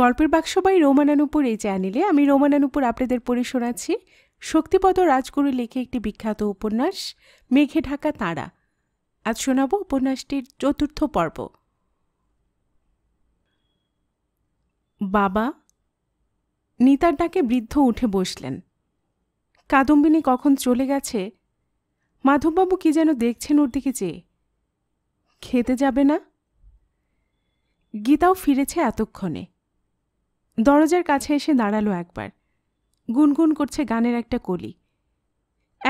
গল্পের বাক্স বাই রোমানানুপুর এই চ্যানেলে আমি রোমানানুপুর আপনাদের পড়ে শোনাচ্ছি শক্তিপদ রাজগুরু লেখে একটি বিখ্যাত উপন্যাস মেঘে ঢাকা তাঁরা আজ শোনাব উপন্যাসটির চতুর্থ পর্ব বাবা নিতার ডাকে বৃদ্ধ উঠে বসলেন কাদম্বিনী কখন চলে গেছে মাধববাবু কি যেন দেখছেন ওর দিকে চেয়ে খেতে যাবে না গীতাও ফিরেছে এতক্ষণে দরজার কাছে এসে দাঁড়ালো একবার গুনগুন করছে গানের একটা কলি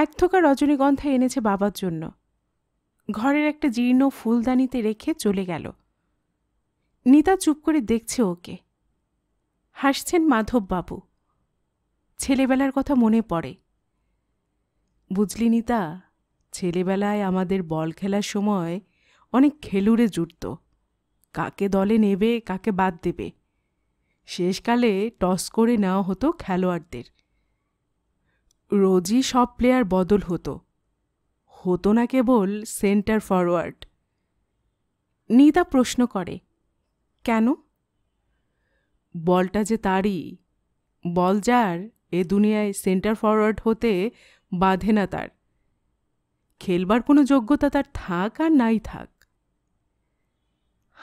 এক থোকা রজনীগন্ধা এনেছে বাবার জন্য ঘরের একটা জীর্ণ ফুলদানিতে রেখে চলে গেল নিতা চুপ করে দেখছে ওকে হাসছেন মাধববাবু ছেলেবেলার কথা মনে পড়ে বুঝলি নিতা ছেলেবেলায় আমাদের বল খেলার সময় অনেক খেলুড়ে জুটত কাকে দলে নেবে কাকে বাদ দেবে শেষকালে টস করে নেওয়া হতো খেলোয়াড়দের রোজই সব প্লেয়ার বদল হতো হতো না কেবল সেন্টার ফরওয়ার্ড নিদা প্রশ্ন করে কেন বলটা যে তারই বল যার এ দুনিয়ায় সেন্টার ফরওয়ার্ড হতে বাঁধে না তার খেলবার কোনো যোগ্যতা তার থাক আর নাই থাক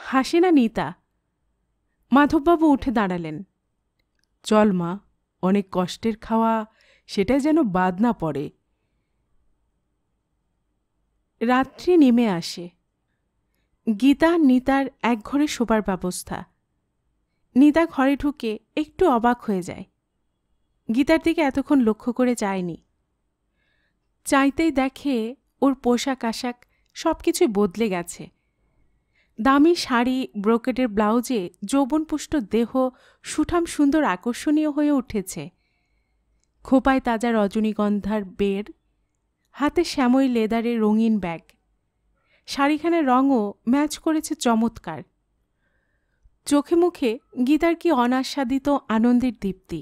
হাসে না নিতা মাধববাবু উঠে দাঁড়ালেন চল মা অনেক কষ্টের খাওয়া সেটাই যেন বাদ না পড়ে রাত্রি নেমে আসে গীতা নিতার এক ঘরে শোবার ব্যবস্থা নিতা ঘরে ঢুকে একটু অবাক হয়ে যায় গীতার দিকে এতক্ষণ লক্ষ্য করে যায়নি চাইতেই দেখে ওর পোশাক আশাক সব কিছুই বদলে গেছে দামি শাড়ি ব্রোকেটের ব্লাউজে যৌবনপুষ্ট দেহ সুঠাম সুন্দর আকর্ষণীয় হয়ে উঠেছে খোপায় তাজা রজনীগন্ধার বের হাতে শ্যাময় লেদারে রঙিন ব্যাগ শাড়িখানের রঙও ম্যাচ করেছে চমৎকার চোখে মুখে গীতার কি অনাস্বাদিত আনন্দের দীপ্তি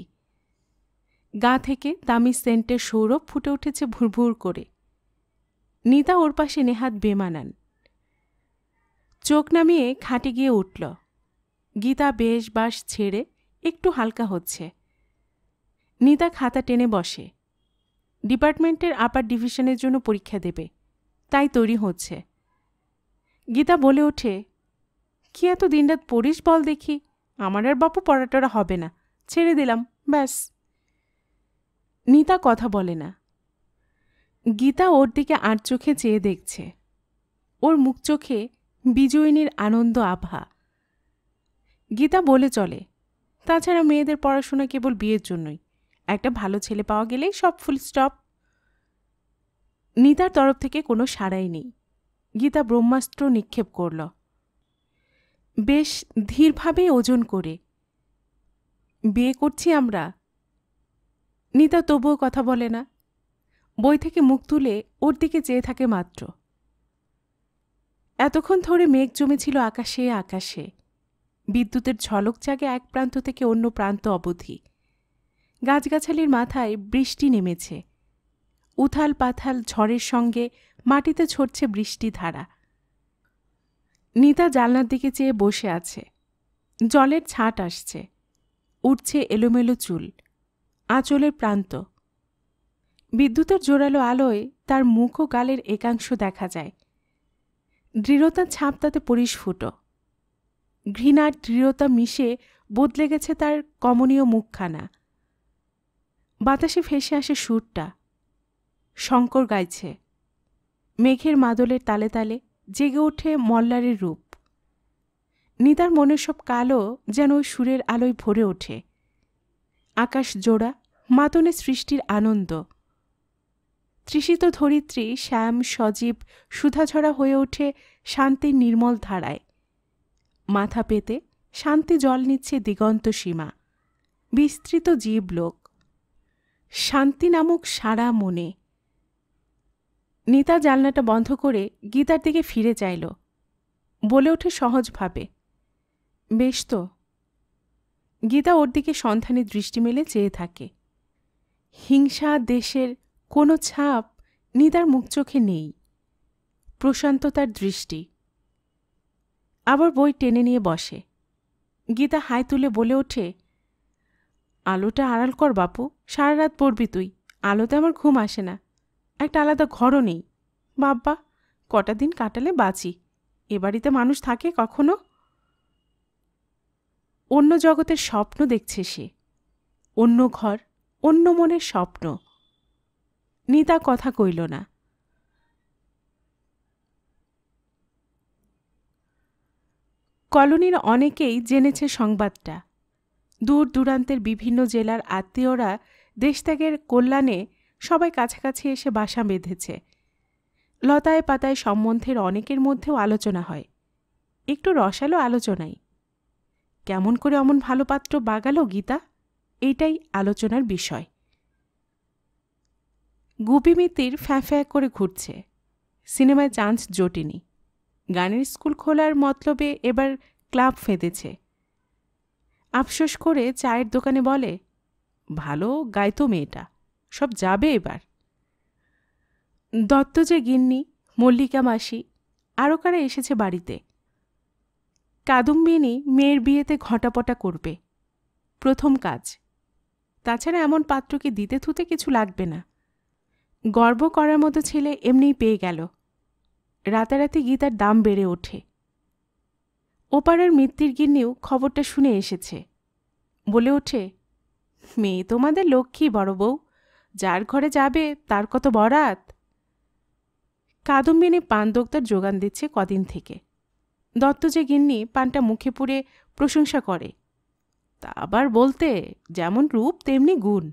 গা থেকে দামি সেন্টের সৌরভ ফুটে উঠেছে ভুরভুর করে নিতা ওর পাশে নেহাত বেমানান চোখ নামিয়ে খাটে গিয়ে উঠল গীতা বেশ বাস ছেড়ে একটু হালকা হচ্ছে নিতা খাতা টেনে বসে ডিপার্টমেন্টের আপার ডিভিশনের জন্য পরীক্ষা দেবে তাই তৈরি হচ্ছে গীতা বলে ওঠে কি এত দিনরাত পড়িস বল দেখি আমার আর বাপু পড়াটরা হবে না ছেড়ে দিলাম ব্যাস নিতা কথা বলে না গীতা ওর দিকে আর চোখে চেয়ে দেখছে ওর মুখ চোখে বিজয়িনীর আনন্দ আভা গীতা বলে চলে তাছাড়া মেয়েদের পড়াশোনা কেবল বিয়ের জন্যই একটা ভালো ছেলে পাওয়া গেলেই সব ফুল স্টপ নিতার তরফ থেকে কোনো সাড়াই নেই গীতা ব্রহ্মাস্ত্র নিক্ষেপ করল বেশ ধীরভাবে ওজন করে বিয়ে করছি আমরা নিতা তবুও কথা বলে না বই থেকে মুখ তুলে ওর দিকে চেয়ে থাকে মাত্র এতক্ষণ ধরে মেঘ জমেছিল আকাশে আকাশে বিদ্যুতের ঝলক জাগে এক প্রান্ত থেকে অন্য প্রান্ত অবধি গাছগাছালির মাথায় বৃষ্টি নেমেছে উথাল পাথাল ঝড়ের সঙ্গে মাটিতে ছড়ছে বৃষ্টি ধারা নিতা জালনার দিকে চেয়ে বসে আছে জলের ছাট আসছে উঠছে এলোমেলো চুল আঁচলের প্রান্ত বিদ্যুতের জোরালো আলোয় তার মুখ ও গালের একাংশ দেখা যায় দৃঢ়তার ছাপ তাতে পরিস্ফুট ঘৃণার দৃঢ়তা মিশে বদলে গেছে তার কমনীয় মুখখানা বাতাসে ফেসে আসে সুরটা শঙ্কর গাইছে মেঘের মাদলের তালে তালে জেগে ওঠে মল্লারের রূপ নিতার মনের সব কালো যেন ওই সুরের আলোয় ভরে ওঠে আকাশ জোড়া মাতনে সৃষ্টির আনন্দ তৃষিত ধরিত্রী শ্যাম সজীব সুধাছড়া হয়ে ওঠে শান্তির নির্মল ধারায় মাথা পেতে শান্তি জল নিচ্ছে দিগন্ত সীমা বিস্তৃত জীব লোক শান্তি নামক সারা মনে নিতা জানলাটা বন্ধ করে গীতার দিকে ফিরে চাইল বলে ওঠে সহজভাবে বেশ তো গীতা ওর দিকে সন্ধানে দৃষ্টি মেলে চেয়ে থাকে হিংসা দেশের কোনো ছাপ নিদার মুখ চোখে নেই প্রশান্ত তার দৃষ্টি আবার বই টেনে নিয়ে বসে গীতা হাই তুলে বলে ওঠে আলোটা আড়াল কর বাপু সারা রাত পড়বি তুই আলোতে আমার ঘুম আসে না একটা আলাদা ঘরও নেই বাব্বা কটা দিন কাটালে বাঁচি এ বাড়িতে মানুষ থাকে কখনো অন্য জগতের স্বপ্ন দেখছে সে অন্য ঘর অন্য মনের স্বপ্ন নিতা কথা কইল না কলোনির অনেকেই জেনেছে সংবাদটা দূর দূরান্তের বিভিন্ন জেলার আত্মীয়রা দেশত্যাগের কল্যাণে সবাই কাছাকাছি এসে বাসা বেঁধেছে লতায় পাতায় সম্বন্ধের অনেকের মধ্যেও আলোচনা হয় একটু রসালো আলোচনাই কেমন করে অমন ভালো পাত্র বাগালো গীতা এইটাই আলোচনার বিষয় গুপি মিতির ফ্যাঁ ফ্যাঁ করে ঘুরছে সিনেমায় চান্স জোটেনি গানের স্কুল খোলার মতলবে এবার ক্লাব ফেঁদেছে আফসোস করে চায়ের দোকানে বলে ভালো গাইতো মেয়েটা সব যাবে এবার দত্ত যে গিন্নি মল্লিকা মাসি আরও কারা এসেছে বাড়িতে কাদম্বিনী মেয়ের বিয়েতে ঘটাপটা করবে প্রথম কাজ তাছাড়া এমন পাত্রকে দিতে থুতে কিছু লাগবে না গর্ব করার মতো ছেলে এমনিই পেয়ে গেল রাতারাতি গীতার দাম বেড়ে ওঠে ওপারের মৃত্যুর গিন্নিও খবরটা শুনে এসেছে বলে ওঠে মেয়ে তোমাদের লক্ষ্মী বড় বউ যার ঘরে যাবে তার কত বরাত কাদম্বিনী পান দোক্তার যোগান দিচ্ছে কদিন থেকে দত্ত যে গিন্নি পানটা মুখে পুড়ে প্রশংসা করে তা আবার বলতে যেমন রূপ তেমনি গুণ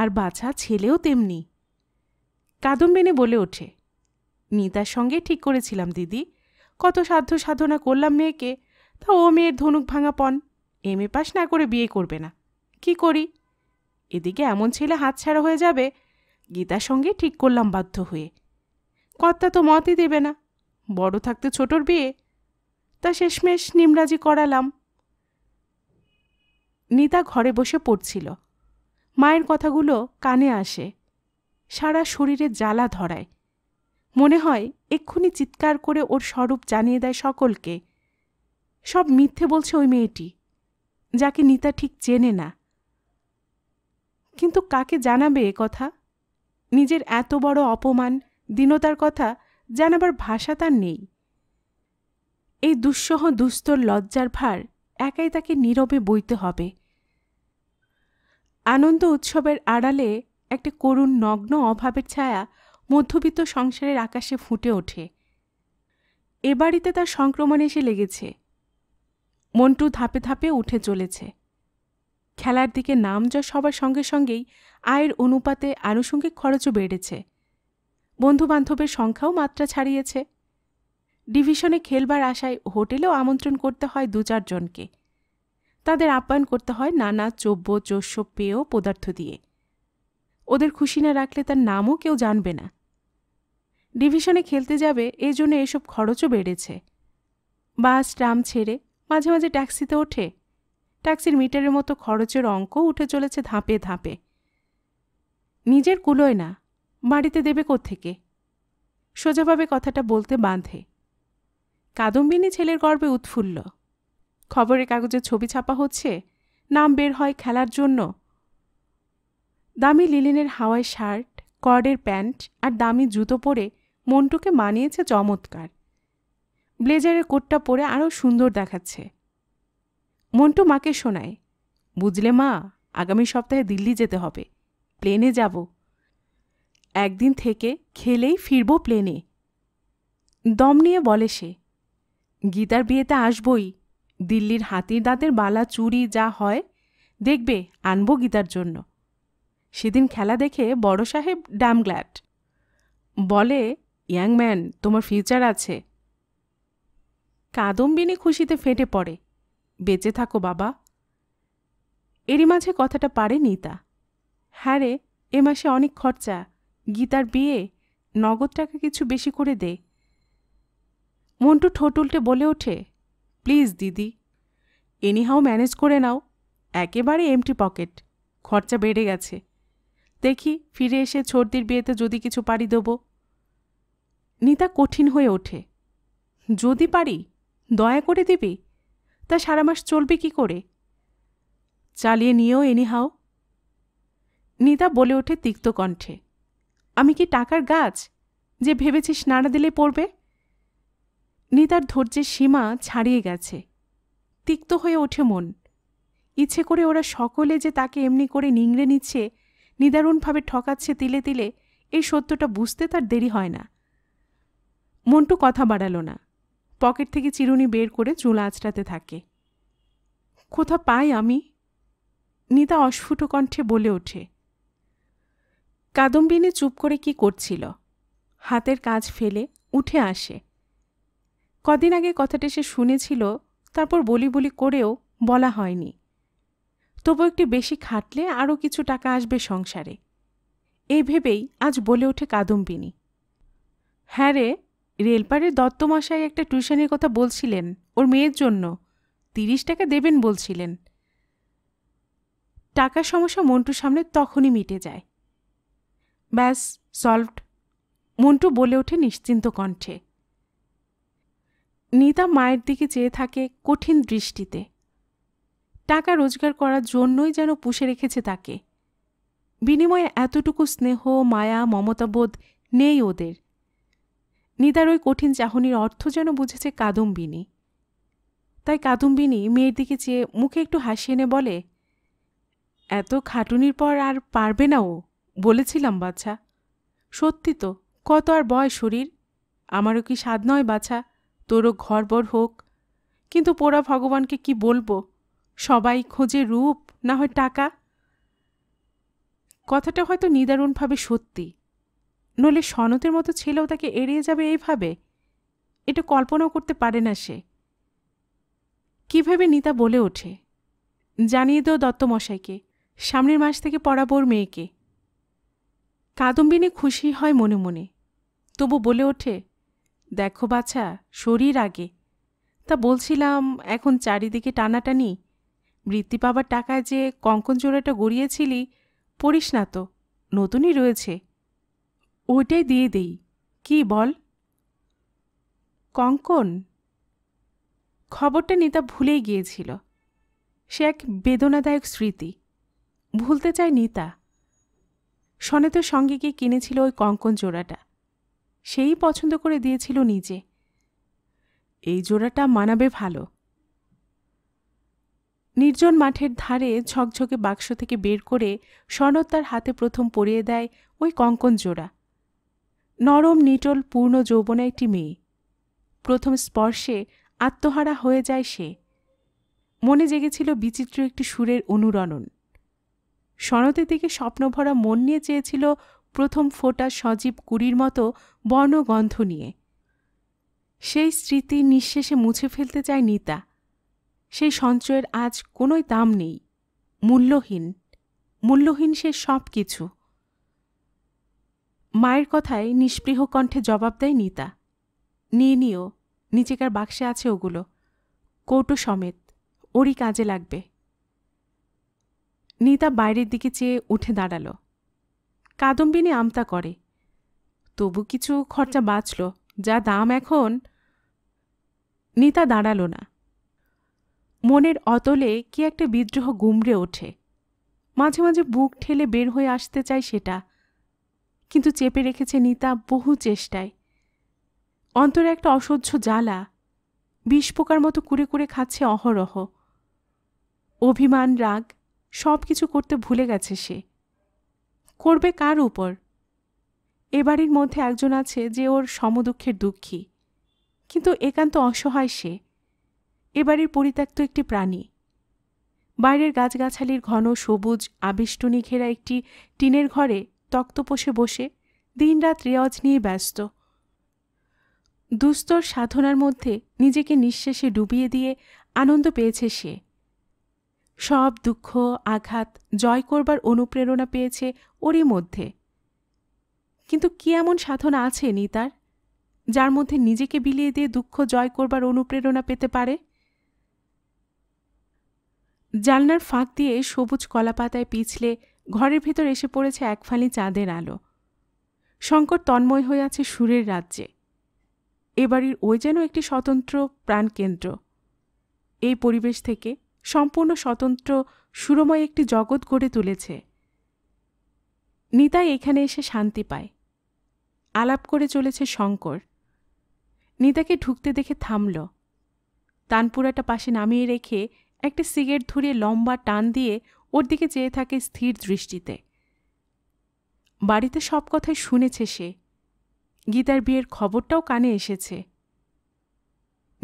আর বাছা ছেলেও তেমনি কাদম্বেনে বলে ওঠে নিতার সঙ্গে ঠিক করেছিলাম দিদি কত সাধ্য সাধনা করলাম মেয়েকে তা ও মেয়ের ধনুক ভাঙা পণ এম এ পাস না করে বিয়ে করবে না কি করি এদিকে এমন ছেলে হাতছাড়া হয়ে যাবে গীতার সঙ্গে ঠিক করলাম বাধ্য হয়ে কর্তা তো মতই দেবে না বড় থাকতে ছোটর বিয়ে তা শেষমেশ নিমরাজি করালাম নিতা ঘরে বসে পড়ছিল মায়ের কথাগুলো কানে আসে সারা শরীরে জ্বালা ধরায় মনে হয় এক্ষুনি চিৎকার করে ওর স্বরূপ জানিয়ে দেয় সকলকে সব মিথ্যে বলছে ওই মেয়েটি যাকে নিতা ঠিক চেনে না কিন্তু কাকে জানাবে এ কথা নিজের এত বড় অপমান দীনতার কথা জানাবার ভাষা তার নেই এই দুঃসহ দুস্তর লজ্জার ভার একাই তাকে নীরবে বইতে হবে আনন্দ উৎসবের আড়ালে একটি করুণ নগ্ন অভাবের ছায়া মধ্যবিত্ত সংসারের আকাশে ফুটে ওঠে এ বাড়িতে তার সংক্রমণ এসে লেগেছে মন্টু ধাপে ধাপে উঠে চলেছে খেলার দিকে নাম যা সবার সঙ্গে সঙ্গেই আয়ের অনুপাতে আনুষঙ্গিক খরচও বেড়েছে বন্ধুবান্ধবের সংখ্যাও মাত্রা ছাড়িয়েছে ডিভিশনে খেলবার আশায় হোটেলেও আমন্ত্রণ করতে হয় দু চারজনকে জনকে তাদের আপ্যায়ন করতে হয় নানা চব্য চস্য পেয় পদার্থ দিয়ে ওদের খুশি না রাখলে তার নামও কেউ জানবে না ডিভিশনে খেলতে যাবে এই জন্য এসব খরচও বেড়েছে বাস ট্রাম ছেড়ে মাঝে মাঝে ট্যাক্সিতে ওঠে ট্যাক্সির মিটারের মতো খরচের অঙ্ক উঠে চলেছে ধাপে ধাপে নিজের কুলোয় না বাড়িতে দেবে কোত্থেকে সোজাভাবে কথাটা বলতে বাঁধে কাদম্বিনী ছেলের গর্বে উৎফুল্ল খবরের কাগজে ছবি ছাপা হচ্ছে নাম বের হয় খেলার জন্য দামি লিলিনের হাওয়ায় শার্ট কর্ডের প্যান্ট আর দামি জুতো পরে মন্টুকে মানিয়েছে চমৎকার ব্লেজারের কোটটা পরে আরও সুন্দর দেখাচ্ছে মন্টু মাকে শোনায় বুঝলে মা আগামী সপ্তাহে দিল্লি যেতে হবে প্লেনে যাব একদিন থেকে খেলেই ফিরব প্লেনে দম নিয়ে বলে সে গীতার বিয়েতে আসবই দিল্লির হাতির দাঁতের বালা চুরি যা হয় দেখবে আনবো গীতার জন্য সেদিন খেলা দেখে বড় সাহেব ড্যামগ্ল্যাট বলে ইয়াং ম্যান তোমার ফিউচার আছে কাদম্বিনী খুশিতে ফেটে পড়ে বেঁচে থাকো বাবা এরই মাঝে কথাটা পারে নিতা হ্যাঁ রে এ মাসে অনেক খরচা গীতার বিয়ে নগদ টাকা কিছু বেশি করে দে মন্টু ঠোঁট উল্টে বলে ওঠে প্লিজ দিদি এনিহাও ম্যানেজ করে নাও একেবারে এমটি পকেট খরচা বেড়ে গেছে দেখি ফিরে এসে ছর্দির বিয়েতে যদি কিছু পারি দেব নিতা কঠিন হয়ে ওঠে যদি পারি দয়া করে দিবি তা সারা মাস চলবে কি করে চালিয়ে নিয়েও এনিহাও নিতা বলে ওঠে তিক্ত কণ্ঠে আমি কি টাকার গাছ যে ভেবেছিস নাড়া দিলে পড়বে নিতার ধৈর্যের সীমা ছাড়িয়ে গেছে তিক্ত হয়ে ওঠে মন ইচ্ছে করে ওরা সকলে যে তাকে এমনি করে নিংড়ে নিচ্ছে নিদারুণভাবে ঠকাচ্ছে তিলে তিলে এই সত্যটা বুঝতে তার দেরি হয় না মন্টু কথা বাড়ালো না পকেট থেকে চিরুনি বের করে চুল আঁচড়াতে থাকে কোথা পাই আমি নিতা অস্ফুট কণ্ঠে বলে ওঠে কাদম্বিনী চুপ করে কি করছিল হাতের কাজ ফেলে উঠে আসে কদিন আগে কথাটি সে শুনেছিল তারপর বলি বলি করেও বলা হয়নি তবু একটু বেশি খাটলে আরও কিছু টাকা আসবে সংসারে এই ভেবেই আজ বলে ওঠে কাদম্বিনী হ্যাঁ রে রেলপাড়ের দত্তমশাই একটা টিউশনের কথা বলছিলেন ওর মেয়ের জন্য তিরিশ টাকা দেবেন বলছিলেন টাকা সমস্যা মন্টুর সামনে তখনই মিটে যায় ব্যাস সলভড মন্টু বলে ওঠে নিশ্চিন্ত কণ্ঠে নিতা মায়ের দিকে চেয়ে থাকে কঠিন দৃষ্টিতে টাকা রোজগার করার জন্যই যেন পুষে রেখেছে তাকে বিনিময়ে এতটুকু স্নেহ মায়া মমতাবোধ নেই ওদের নিতার ওই কঠিন চাহনির অর্থ যেন বুঝেছে কাদম্বিনী তাই কাদম্বিনী মেয়ের দিকে চেয়ে মুখে একটু হাসি এনে বলে এত খাটুনির পর আর পারবে না ও বলেছিলাম বাছা সত্যি তো কত আর বয় শরীর আমারও কি স্বাদ নয় বাছা তোরও ঘরবর হোক কিন্তু পোড়া ভগবানকে কি বলবো সবাই খোঁজে রূপ না হয় টাকা কথাটা হয়তো নিদারুণভাবে সত্যি নলে সনতের মতো ছেলেও তাকে এড়িয়ে যাবে এইভাবে এটা কল্পনাও করতে পারে না সে কীভাবে নিতা বলে ওঠে জানিয়ে দেও দত্তমশাইকে সামনের মাস থেকে পড়াবোর মেয়েকে কাদম্বিনী খুশি হয় মনে মনে তবু বলে ওঠে দেখো বাছা শরীর আগে তা বলছিলাম এখন চারিদিকে টানাটানি বৃত্তি পাবার টাকায় যে কঙ্কন জোড়াটা গড়িয়েছিলি পড়িস না তো নতুনই রয়েছে ওইটাই দিয়ে দেই কি বল কঙ্কন খবরটা নিতা ভুলেই গিয়েছিল সে এক বেদনাদায়ক স্মৃতি ভুলতে চায় নিতা তোর সঙ্গে গিয়ে কিনেছিল ওই কঙ্কন জোড়াটা সেই পছন্দ করে দিয়েছিল নিজে এই জোড়াটা মানাবে ভালো নির্জন মাঠের ধারে ঝকঝকে বাক্স থেকে বের করে সনদ তার হাতে প্রথম পরিয়ে দেয় ওই কঙ্কন জোড়া নরম নিটল পূর্ণ যৌবনা একটি মেয়ে প্রথম স্পর্শে আত্মহারা হয়ে যায় সে মনে জেগেছিল বিচিত্র একটি সুরের অনুরণন সনতের দিকে স্বপ্নভরা মন নিয়ে চেয়েছিল প্রথম ফোটা সজীব কুড়ির মতো বর্ণগন্ধ নিয়ে সেই স্মৃতি নিঃশেষে মুছে ফেলতে চায় নিতা সেই সঞ্চয়ের আজ কোনোই দাম নেই মূল্যহীন মূল্যহীন সে সব কিছু মায়ের কথায় নিষ্পৃহ কণ্ঠে জবাব দেয় নিতা নিয়ে নিও নিজেকার বাক্সে আছে ওগুলো কৌটো সমেত ওরই কাজে লাগবে নিতা বাইরের দিকে চেয়ে উঠে দাঁড়ালো কাদম্বিনী আমতা করে তবু কিছু খরচা বাঁচল যা দাম এখন নিতা দাঁড়াল না মনের অতলে কি একটা বিদ্রোহ গুমড়ে ওঠে মাঝে মাঝে বুক ঠেলে বের হয়ে আসতে চাই সেটা কিন্তু চেপে রেখেছে নিতা বহু চেষ্টায় অন্তরে একটা অসহ্য জ্বালা বিষ পোকার মতো কুড়ে কুড়ে খাচ্ছে অহরহ অভিমান রাগ সব কিছু করতে ভুলে গেছে সে করবে কার উপর এ বাড়ির মধ্যে একজন আছে যে ওর সমদুঃখের দুঃখী কিন্তু একান্ত অসহায় সে এ বাড়ির পরিত্যক্ত একটি প্রাণী বাইরের গাছগাছালির ঘন সবুজ আবিষ্টনী ঘেরা একটি টিনের ঘরে তক্তপোষে বসে দিনরাত রেওয়াজ নিয়ে ব্যস্ত দুস্তর সাধনার মধ্যে নিজেকে নিঃশ্বাসে ডুবিয়ে দিয়ে আনন্দ পেয়েছে সে সব দুঃখ আঘাত জয় করবার অনুপ্রেরণা পেয়েছে ওরই মধ্যে কিন্তু কি এমন সাধনা আছে নিতার যার মধ্যে নিজেকে বিলিয়ে দিয়ে দুঃখ জয় করবার অনুপ্রেরণা পেতে পারে জালনার ফাঁক দিয়ে সবুজ কলাপাতায় পিছলে ঘরের ভেতর এসে পড়েছে একফালি চাঁদের আলো শঙ্কর তন্ময় হয়ে আছে সুরের রাজ্যে এবাড়ির ওই যেন একটি স্বতন্ত্র প্রাণকেন্দ্র এই পরিবেশ থেকে সম্পূর্ণ স্বতন্ত্র সুরময় একটি জগৎ গড়ে তুলেছে নিতাই এখানে এসে শান্তি পায় আলাপ করে চলেছে শঙ্কর নিতাকে ঢুকতে দেখে থামল তানপুরাটা পাশে নামিয়ে রেখে একটা সিগারেট ধরিয়ে লম্বা টান দিয়ে ওর দিকে চেয়ে থাকে স্থির দৃষ্টিতে বাড়িতে সব কথাই শুনেছে সে গীতার বিয়ের খবরটাও কানে এসেছে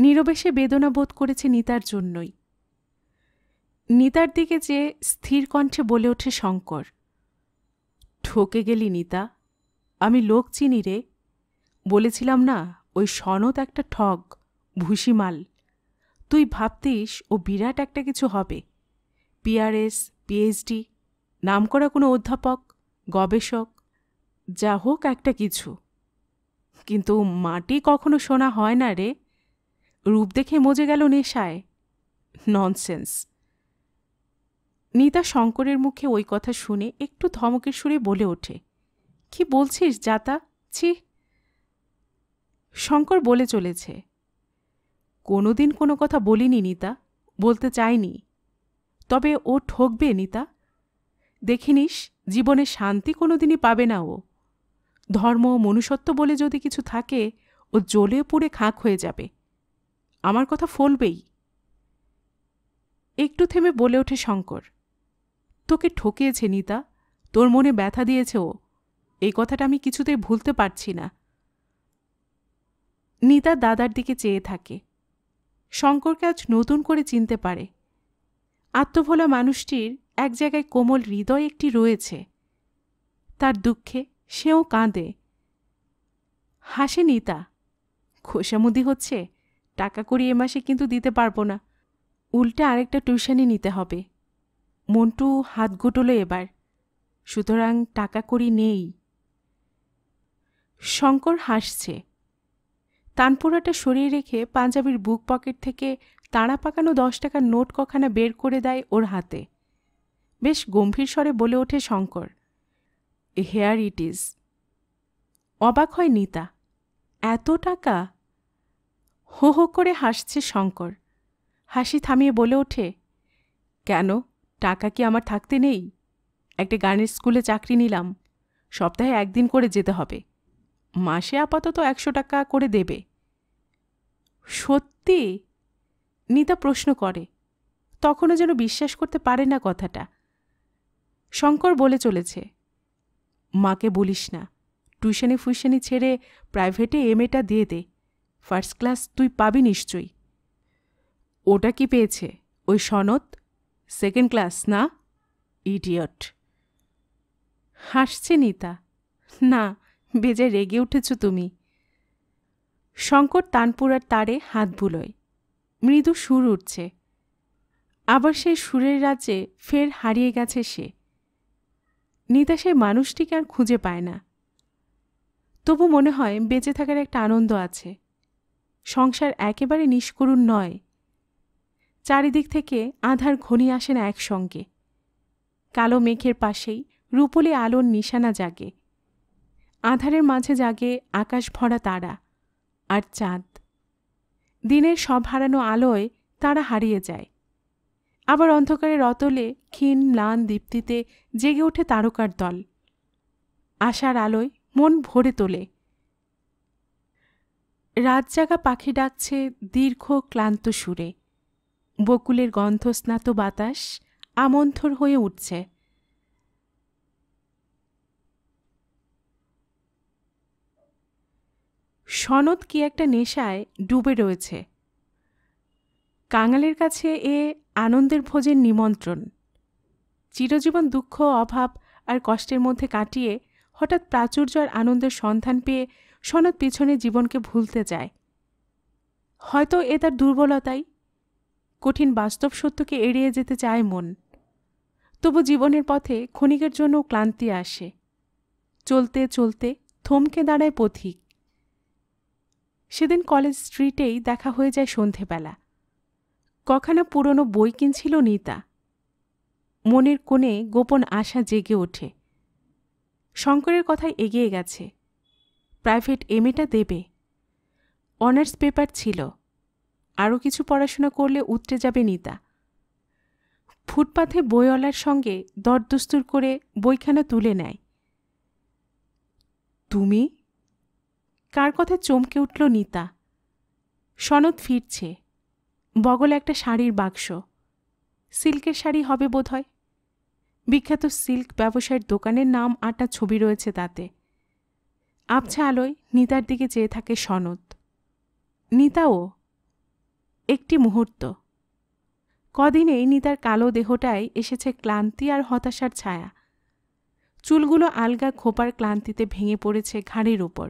নীরবে সে বেদনা বোধ করেছে নিতার জন্যই নিতার দিকে যে স্থির কণ্ঠে বলে ওঠে শঙ্কর ঠকে গেলি নিতা আমি লোক চিনি রে বলেছিলাম না ওই সনদ একটা ঠগ ভুসিমাল তুই ভাবতিস ও বিরাট একটা কিছু হবে পিআরএস পিএইচডি নাম করা কোনো অধ্যাপক গবেষক যা হোক একটা কিছু কিন্তু মাটি কখনো শোনা হয় না রে রূপ দেখে মজে গেল নেশায় ননসেন্স নিতা শঙ্করের মুখে ওই কথা শুনে একটু ধমকের সুরে বলে ওঠে কি বলছিস জাতা ছি শঙ্কর বলে চলেছে কোনোদিন কোনো কথা বলিনি নিতা বলতে চাইনি তবে ও ঠকবে নিতা দেখিনিস জীবনে শান্তি কোনোদিনই পাবে না ও ধর্ম মনুষ্যত্ব বলে যদি কিছু থাকে ও জ্বলে পুড়ে খাঁক হয়ে যাবে আমার কথা ফলবেই একটু থেমে বলে ওঠে শঙ্কর তোকে ঠকিয়েছে নিতা তোর মনে ব্যথা দিয়েছে ও এই কথাটা আমি কিছুতেই ভুলতে পারছি না নিতা দাদার দিকে চেয়ে থাকে শঙ্করকে আজ নতুন করে চিনতে পারে আত্মভোলা মানুষটির এক জায়গায় কোমল হৃদয় একটি রয়েছে তার দুঃখে সেও কাঁদে হাসে নিতা খোসামুদি হচ্ছে টাকা করি এ মাসে কিন্তু দিতে পারবো না উল্টে আরেকটা টিউশনই নিতে হবে মন্টু হাত গুটল এবার সুতরাং টাকা করি নেই শঙ্কর হাসছে তানপুরাটা সরিয়ে রেখে পাঞ্জাবির বুক পকেট থেকে তাঁড়া পাকানো দশ টাকার নোট কখানা বের করে দেয় ওর হাতে বেশ গম্ভীর স্বরে বলে ওঠে শঙ্কর হেয়ার ইট ইজ অবাক হয় নিতা এত টাকা হো হো করে হাসছে শঙ্কর হাসি থামিয়ে বলে ওঠে কেন টাকা কি আমার থাকতে নেই একটা গানের স্কুলে চাকরি নিলাম সপ্তাহে একদিন করে যেতে হবে মাসে আপাতত একশো টাকা করে দেবে সত্যি নিতা প্রশ্ন করে তখনও যেন বিশ্বাস করতে পারে না কথাটা শঙ্কর বলে চলেছে মাকে বলিস না টিউশনি ফুইশনি ছেড়ে প্রাইভেটে এটা দিয়ে দে ফার্স্ট ক্লাস তুই পাবি নিশ্চয়ই ওটা কি পেয়েছে ওই সনদ সেকেন্ড ক্লাস না ইডিয়ট হাসছে নিতা না বেজে রেগে উঠেছ তুমি শঙ্কর তানপুরার তারে হাত বুলোয় মৃদু সুর উঠছে আবার সেই সুরের রাজ্যে ফের হারিয়ে গেছে সে নিতা সে মানুষটিকে আর খুঁজে পায় না তবু মনে হয় বেঁচে থাকার একটা আনন্দ আছে সংসার একেবারে নিষ্করুণ নয় চারিদিক থেকে আধার ঘনিয়ে আসে না একসঙ্গে কালো মেঘের পাশেই রূপলি আলোর নিশানা জাগে আধারের মাঝে জাগে আকাশ ভরা তারা আর চাঁদ দিনের সব হারানো আলোয় তারা হারিয়ে যায় আবার অন্ধকারের অতলে ক্ষীণ ম্লান দীপ্তিতে জেগে ওঠে তারকার দল আশার আলোয় মন ভরে তোলে রাত জাগা পাখি ডাকছে দীর্ঘ ক্লান্ত সুরে বকুলের গন্ধস্নাত বাতাস আমন্থর হয়ে উঠছে সনদ কি একটা নেশায় ডুবে রয়েছে কাঙালের কাছে এ আনন্দের ভোজের নিমন্ত্রণ চিরজীবন দুঃখ অভাব আর কষ্টের মধ্যে কাটিয়ে হঠাৎ প্রাচুর্য আর আনন্দের সন্ধান পেয়ে সনদ পিছনে জীবনকে ভুলতে যায় হয়তো এ তার দুর্বলতাই কঠিন বাস্তব সত্যকে এড়িয়ে যেতে চায় মন তবু জীবনের পথে ক্ষণিকের জন্য ক্লান্তি আসে চলতে চলতে থমকে দাঁড়ায় পথিক সেদিন কলেজ স্ট্রিটেই দেখা হয়ে যায় সন্ধেবেলা কখানা পুরনো বই কিনছিল নিতা মনের কোণে গোপন আশা জেগে ওঠে শঙ্করের কথায় এগিয়ে গেছে প্রাইভেট এমএটা দেবে অনার্স পেপার ছিল আরও কিছু পড়াশোনা করলে উতরে যাবে নিতা ফুটপাথে বইওয়ালার সঙ্গে দরদস্তুর করে বইখানা তুলে নেয় তুমি কার কথা চমকে উঠল নিতা সনদ ফিরছে বগল একটা শাড়ির বাক্স সিল্কের শাড়ি হবে বোধহয় বিখ্যাত সিল্ক ব্যবসায়ের দোকানের নাম আটা ছবি রয়েছে তাতে আবছা আলোয় নিতার দিকে চেয়ে থাকে সনদ নিতাও একটি মুহূর্ত কদিনেই নিতার কালো দেহটায় এসেছে ক্লান্তি আর হতাশার ছায়া চুলগুলো আলগা খোপার ক্লান্তিতে ভেঙে পড়েছে ঘাড়ের উপর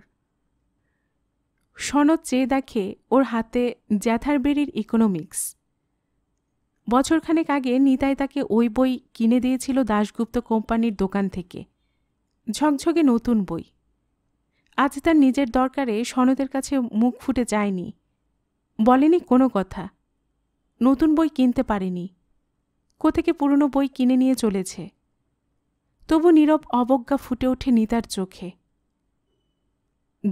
সনদ চেয়ে দেখে ওর হাতে জ্যাথারবেরির ইকোনমিক্স বছরখানেক আগে নিতাই তাকে ওই বই কিনে দিয়েছিল দাশগুপ্ত কোম্পানির দোকান থেকে ঝকঝকে নতুন বই আজ তার নিজের দরকারে সনদের কাছে মুখ ফুটে যায়নি বলেনি কোনো কথা নতুন বই কিনতে পারেনি কোথেকে পুরনো বই কিনে নিয়ে চলেছে তবু নীরব অবজ্ঞা ফুটে ওঠে নিতার চোখে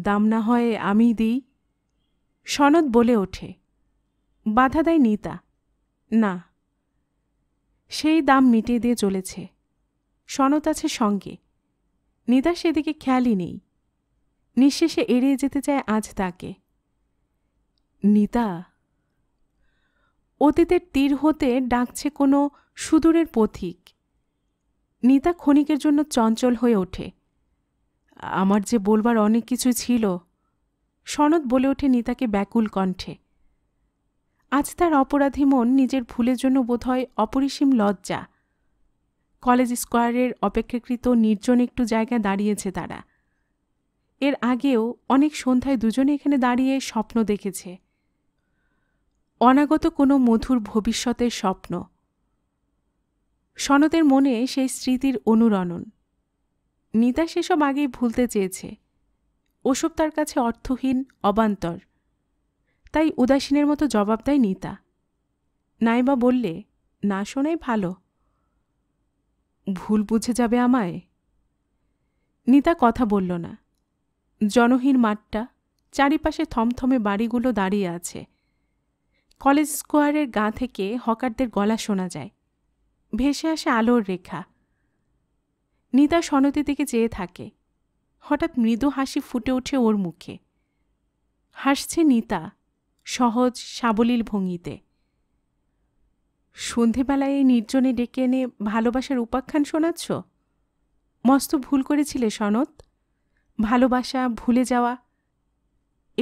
দাম না হয় আমি দিই সনদ বলে ওঠে বাধা দেয় নিতা না সেই দাম মিটিয়ে দিয়ে চলেছে সনদ আছে সঙ্গে নিতা সেদিকে খেয়ালই নেই নিঃশেষে এড়িয়ে যেতে চায় আজ তাকে নিতা অতীতের তীর হতে ডাকছে কোনো সুদূরের পথিক নিতা ক্ষণিকের জন্য চঞ্চল হয়ে ওঠে আমার যে বলবার অনেক কিছু ছিল সনদ বলে ওঠে নিতাকে ব্যাকুল কণ্ঠে আজ তার অপরাধী মন নিজের ভুলের জন্য বোধহয় অপরিসীম লজ্জা কলেজ স্কোয়ারের অপেক্ষাকৃত নির্জন একটু জায়গায় দাঁড়িয়েছে তারা এর আগেও অনেক সন্ধ্যায় দুজনে এখানে দাঁড়িয়ে স্বপ্ন দেখেছে অনাগত কোনো মধুর ভবিষ্যতের স্বপ্ন সনতের মনে সেই স্মৃতির অনুরণন নিতা সেসব আগেই ভুলতে চেয়েছে ওসব তার কাছে অর্থহীন অবান্তর তাই উদাসীনের মতো জবাব দেয় নিতা নাইবা বললে না শোনাই ভালো ভুল বুঝে যাবে আমায় নিতা কথা বলল না জনহীন মাঠটা চারিপাশে থমথমে বাড়িগুলো দাঁড়িয়ে আছে কলেজ স্কোয়ারের গা থেকে হকারদের গলা শোনা যায় ভেসে আসে আলোর রেখা নিতা সনতির দিকে চেয়ে থাকে হঠাৎ মৃদু হাসি ফুটে ওঠে ওর মুখে হাসছে নিতা সহজ সাবলীল ভঙ্গিতে সন্ধেবেলায় এই নির্জনে ডেকে এনে ভালোবাসার উপাখ্যান শোনাচ্ছ মস্ত ভুল করেছিলে সনত ভালোবাসা ভুলে যাওয়া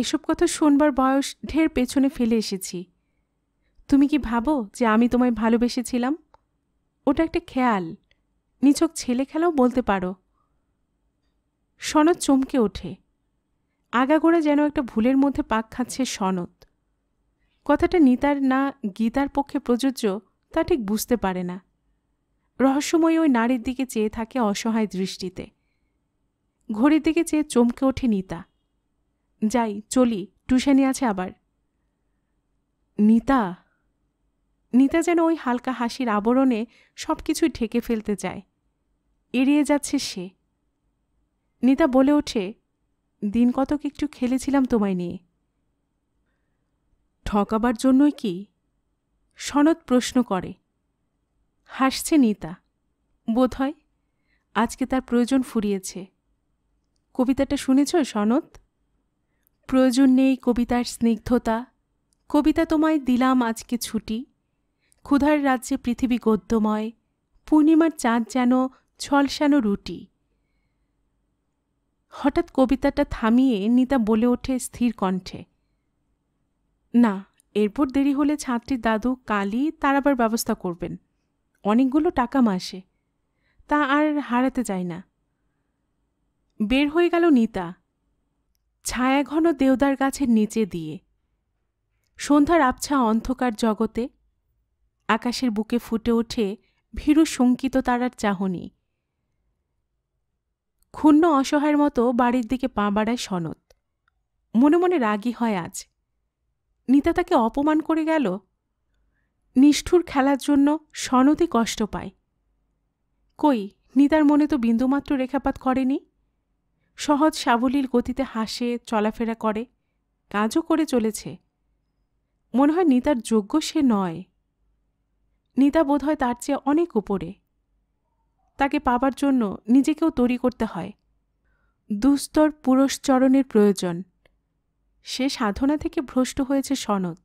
এসব কথা শোনবার বয়স ঢের পেছনে ফেলে এসেছি তুমি কি ভাবো যে আমি তোমায় ভালোবেসেছিলাম ওটা একটা খেয়াল নিছক ছেলে খেলাও বলতে পারো সনদ চমকে ওঠে আগাগোড়া যেন একটা ভুলের মধ্যে পাক খাচ্ছে সনদ কথাটা নিতার না গীতার পক্ষে প্রযোজ্য তা ঠিক বুঝতে পারে না রহস্যময় ওই নারীর দিকে চেয়ে থাকে অসহায় দৃষ্টিতে ঘড়ির দিকে চেয়ে চমকে ওঠে নিতা যাই চলি টুশানি আছে আবার নিতা নিতা যেন ওই হালকা হাসির আবরণে সব কিছুই ঢেকে ফেলতে চায় এড়িয়ে যাচ্ছে সে নিতা বলে ওঠে দিন কতক একটু খেলেছিলাম তোমায় নিয়ে ঠকাবার জন্যই কি সনদ প্রশ্ন করে হাসছে নিতা বোধহয় আজকে তার প্রয়োজন ফুরিয়েছে কবিতাটা শুনেছ সনদ প্রয়োজন নেই কবিতার স্নিগ্ধতা কবিতা তোমায় দিলাম আজকে ছুটি ক্ষুধার রাজ্যে পৃথিবী গদ্যময় পূর্ণিমার চাঁদ যেন ছলসানো রুটি হঠাৎ কবিতাটা থামিয়ে নিতা বলে ওঠে স্থির কণ্ঠে না এরপর দেরি হলে ছাত্রীর দাদু কালই তার আবার ব্যবস্থা করবেন অনেকগুলো টাকা মাসে তা আর হারাতে যায় না বের হয়ে গেল নিতা ছায়াঘন দেওদার গাছের নিচে দিয়ে সন্ধ্যার আবছা অন্ধকার জগতে আকাশের বুকে ফুটে ওঠে ভীরু শঙ্কিত তারার চাহনি ক্ষুণ্ণ অসহায়ের মতো বাড়ির দিকে পা বাড়ায় সনৎ মনে মনে রাগি হয় আজ নিতা তাকে অপমান করে গেল নিষ্ঠুর খেলার জন্য সনতই কষ্ট পায় কই নিতার মনে তো বিন্দুমাত্র রেখাপাত করেনি সহজ সাবলীল গতিতে হাসে চলাফেরা করে কাজও করে চলেছে মনে হয় নিতার যোগ্য সে নয় নিতা বোধহয় তার চেয়ে অনেক উপরে তাকে পাবার জন্য নিজেকেও তৈরি করতে হয় দুস্তর পুরুষচরণের প্রয়োজন সে সাধনা থেকে ভ্রষ্ট হয়েছে সনদ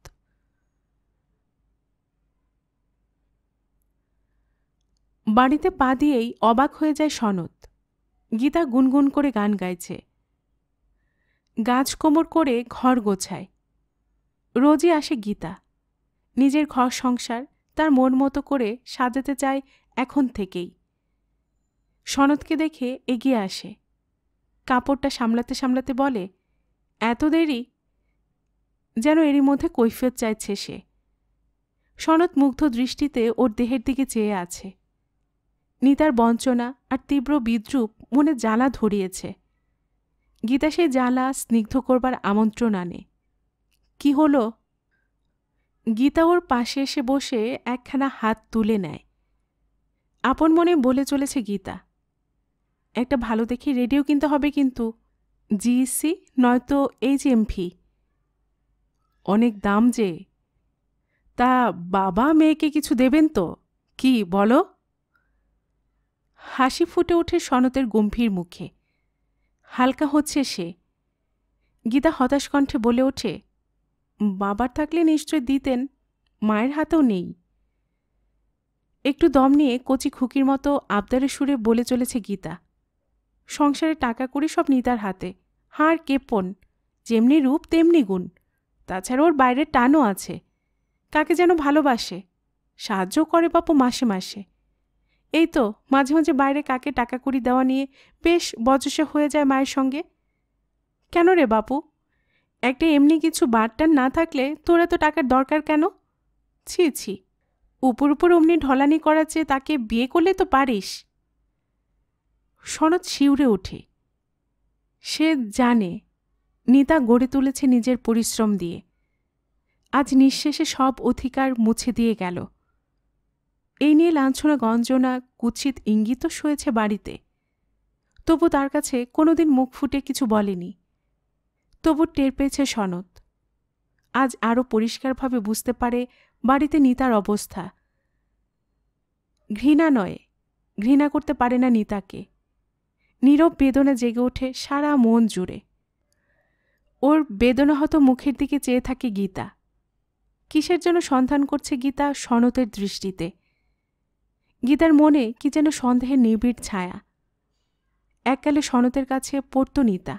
বাড়িতে পা দিয়েই অবাক হয়ে যায় সনদ গীতা গুনগুন করে গান গাইছে গাছ কোমর করে ঘর গোছায় রোজই আসে গীতা নিজের ঘর সংসার তার মন মতো করে সাজাতে চায় এখন থেকেই সনদকে দেখে এগিয়ে আসে কাপড়টা সামলাতে সামলাতে বলে এত দেরি যেন এরই মধ্যে কৈফিয়ত চাইছে সে সনৎ মুগ্ধ দৃষ্টিতে ওর দেহের দিকে চেয়ে আছে নিতার বঞ্চনা আর তীব্র বিদ্রুপ মনে জ্বালা ধরিয়েছে গীতা সেই জ্বালা স্নিগ্ধ করবার আমন্ত্রণ আনে কি হলো গীতা ওর পাশে এসে বসে একখানা হাত তুলে নেয় আপন মনে বলে চলেছে গীতা একটা ভালো দেখে রেডিও কিনতে হবে কিন্তু জিএসসি নয়তো এইচ এমভি অনেক দাম যে তা বাবা মেয়েকে কিছু দেবেন তো কি বলো হাসি ফুটে ওঠে সনতের গম্ভীর মুখে হালকা হচ্ছে সে গীতা হতাশ কণ্ঠে বলে ওঠে বাবার থাকলে নিশ্চয় দিতেন মায়ের হাতেও নেই একটু দম নিয়ে কচি খুকির মতো আবদারের সুরে বলে চলেছে গীতা সংসারে টাকা করি সব নিতার হাতে হাড় কেপন যেমনি রূপ তেমনি গুণ তাছাড়া ওর বাইরে টানও আছে কাকে যেন ভালোবাসে সাহায্য করে বাপু মাসে মাসে এই তো মাঝে মাঝে বাইরে কাকে টাকা করি দেওয়া নিয়ে বেশ বজসে হয়ে যায় মায়ের সঙ্গে কেন রে বাপু একটা এমনি কিছু বারটার না থাকলে তোরা তো টাকার দরকার কেন ছি ছি উপর উপর অমনি ঢলানি করা চেয়ে তাকে বিয়ে করলে তো পারিস শরৎ শিউরে ওঠে সে জানে নিতা গড়ে তুলেছে নিজের পরিশ্রম দিয়ে আজ নিঃশেষে সব অধিকার মুছে দিয়ে গেল এই নিয়ে লাঞ্ছনা গঞ্জনা কুচিত ইঙ্গিত সয়েছে বাড়িতে তবু তার কাছে কোনোদিন মুখ ফুটে কিছু বলেনি তবু টের পেয়েছে সনদ আজ আরও পরিষ্কারভাবে বুঝতে পারে বাড়িতে নিতার অবস্থা ঘৃণা নয় ঘৃণা করতে পারে না নিতাকে নীরব বেদনা জেগে ওঠে সারা মন জুড়ে ওর বেদনাহত মুখের দিকে চেয়ে থাকে গীতা কিসের জন্য সন্ধান করছে গীতা সনতের দৃষ্টিতে গীতার মনে কি যেন সন্দেহের নিবিড় ছায়া এককালে সনতের কাছে পড়ত নিতা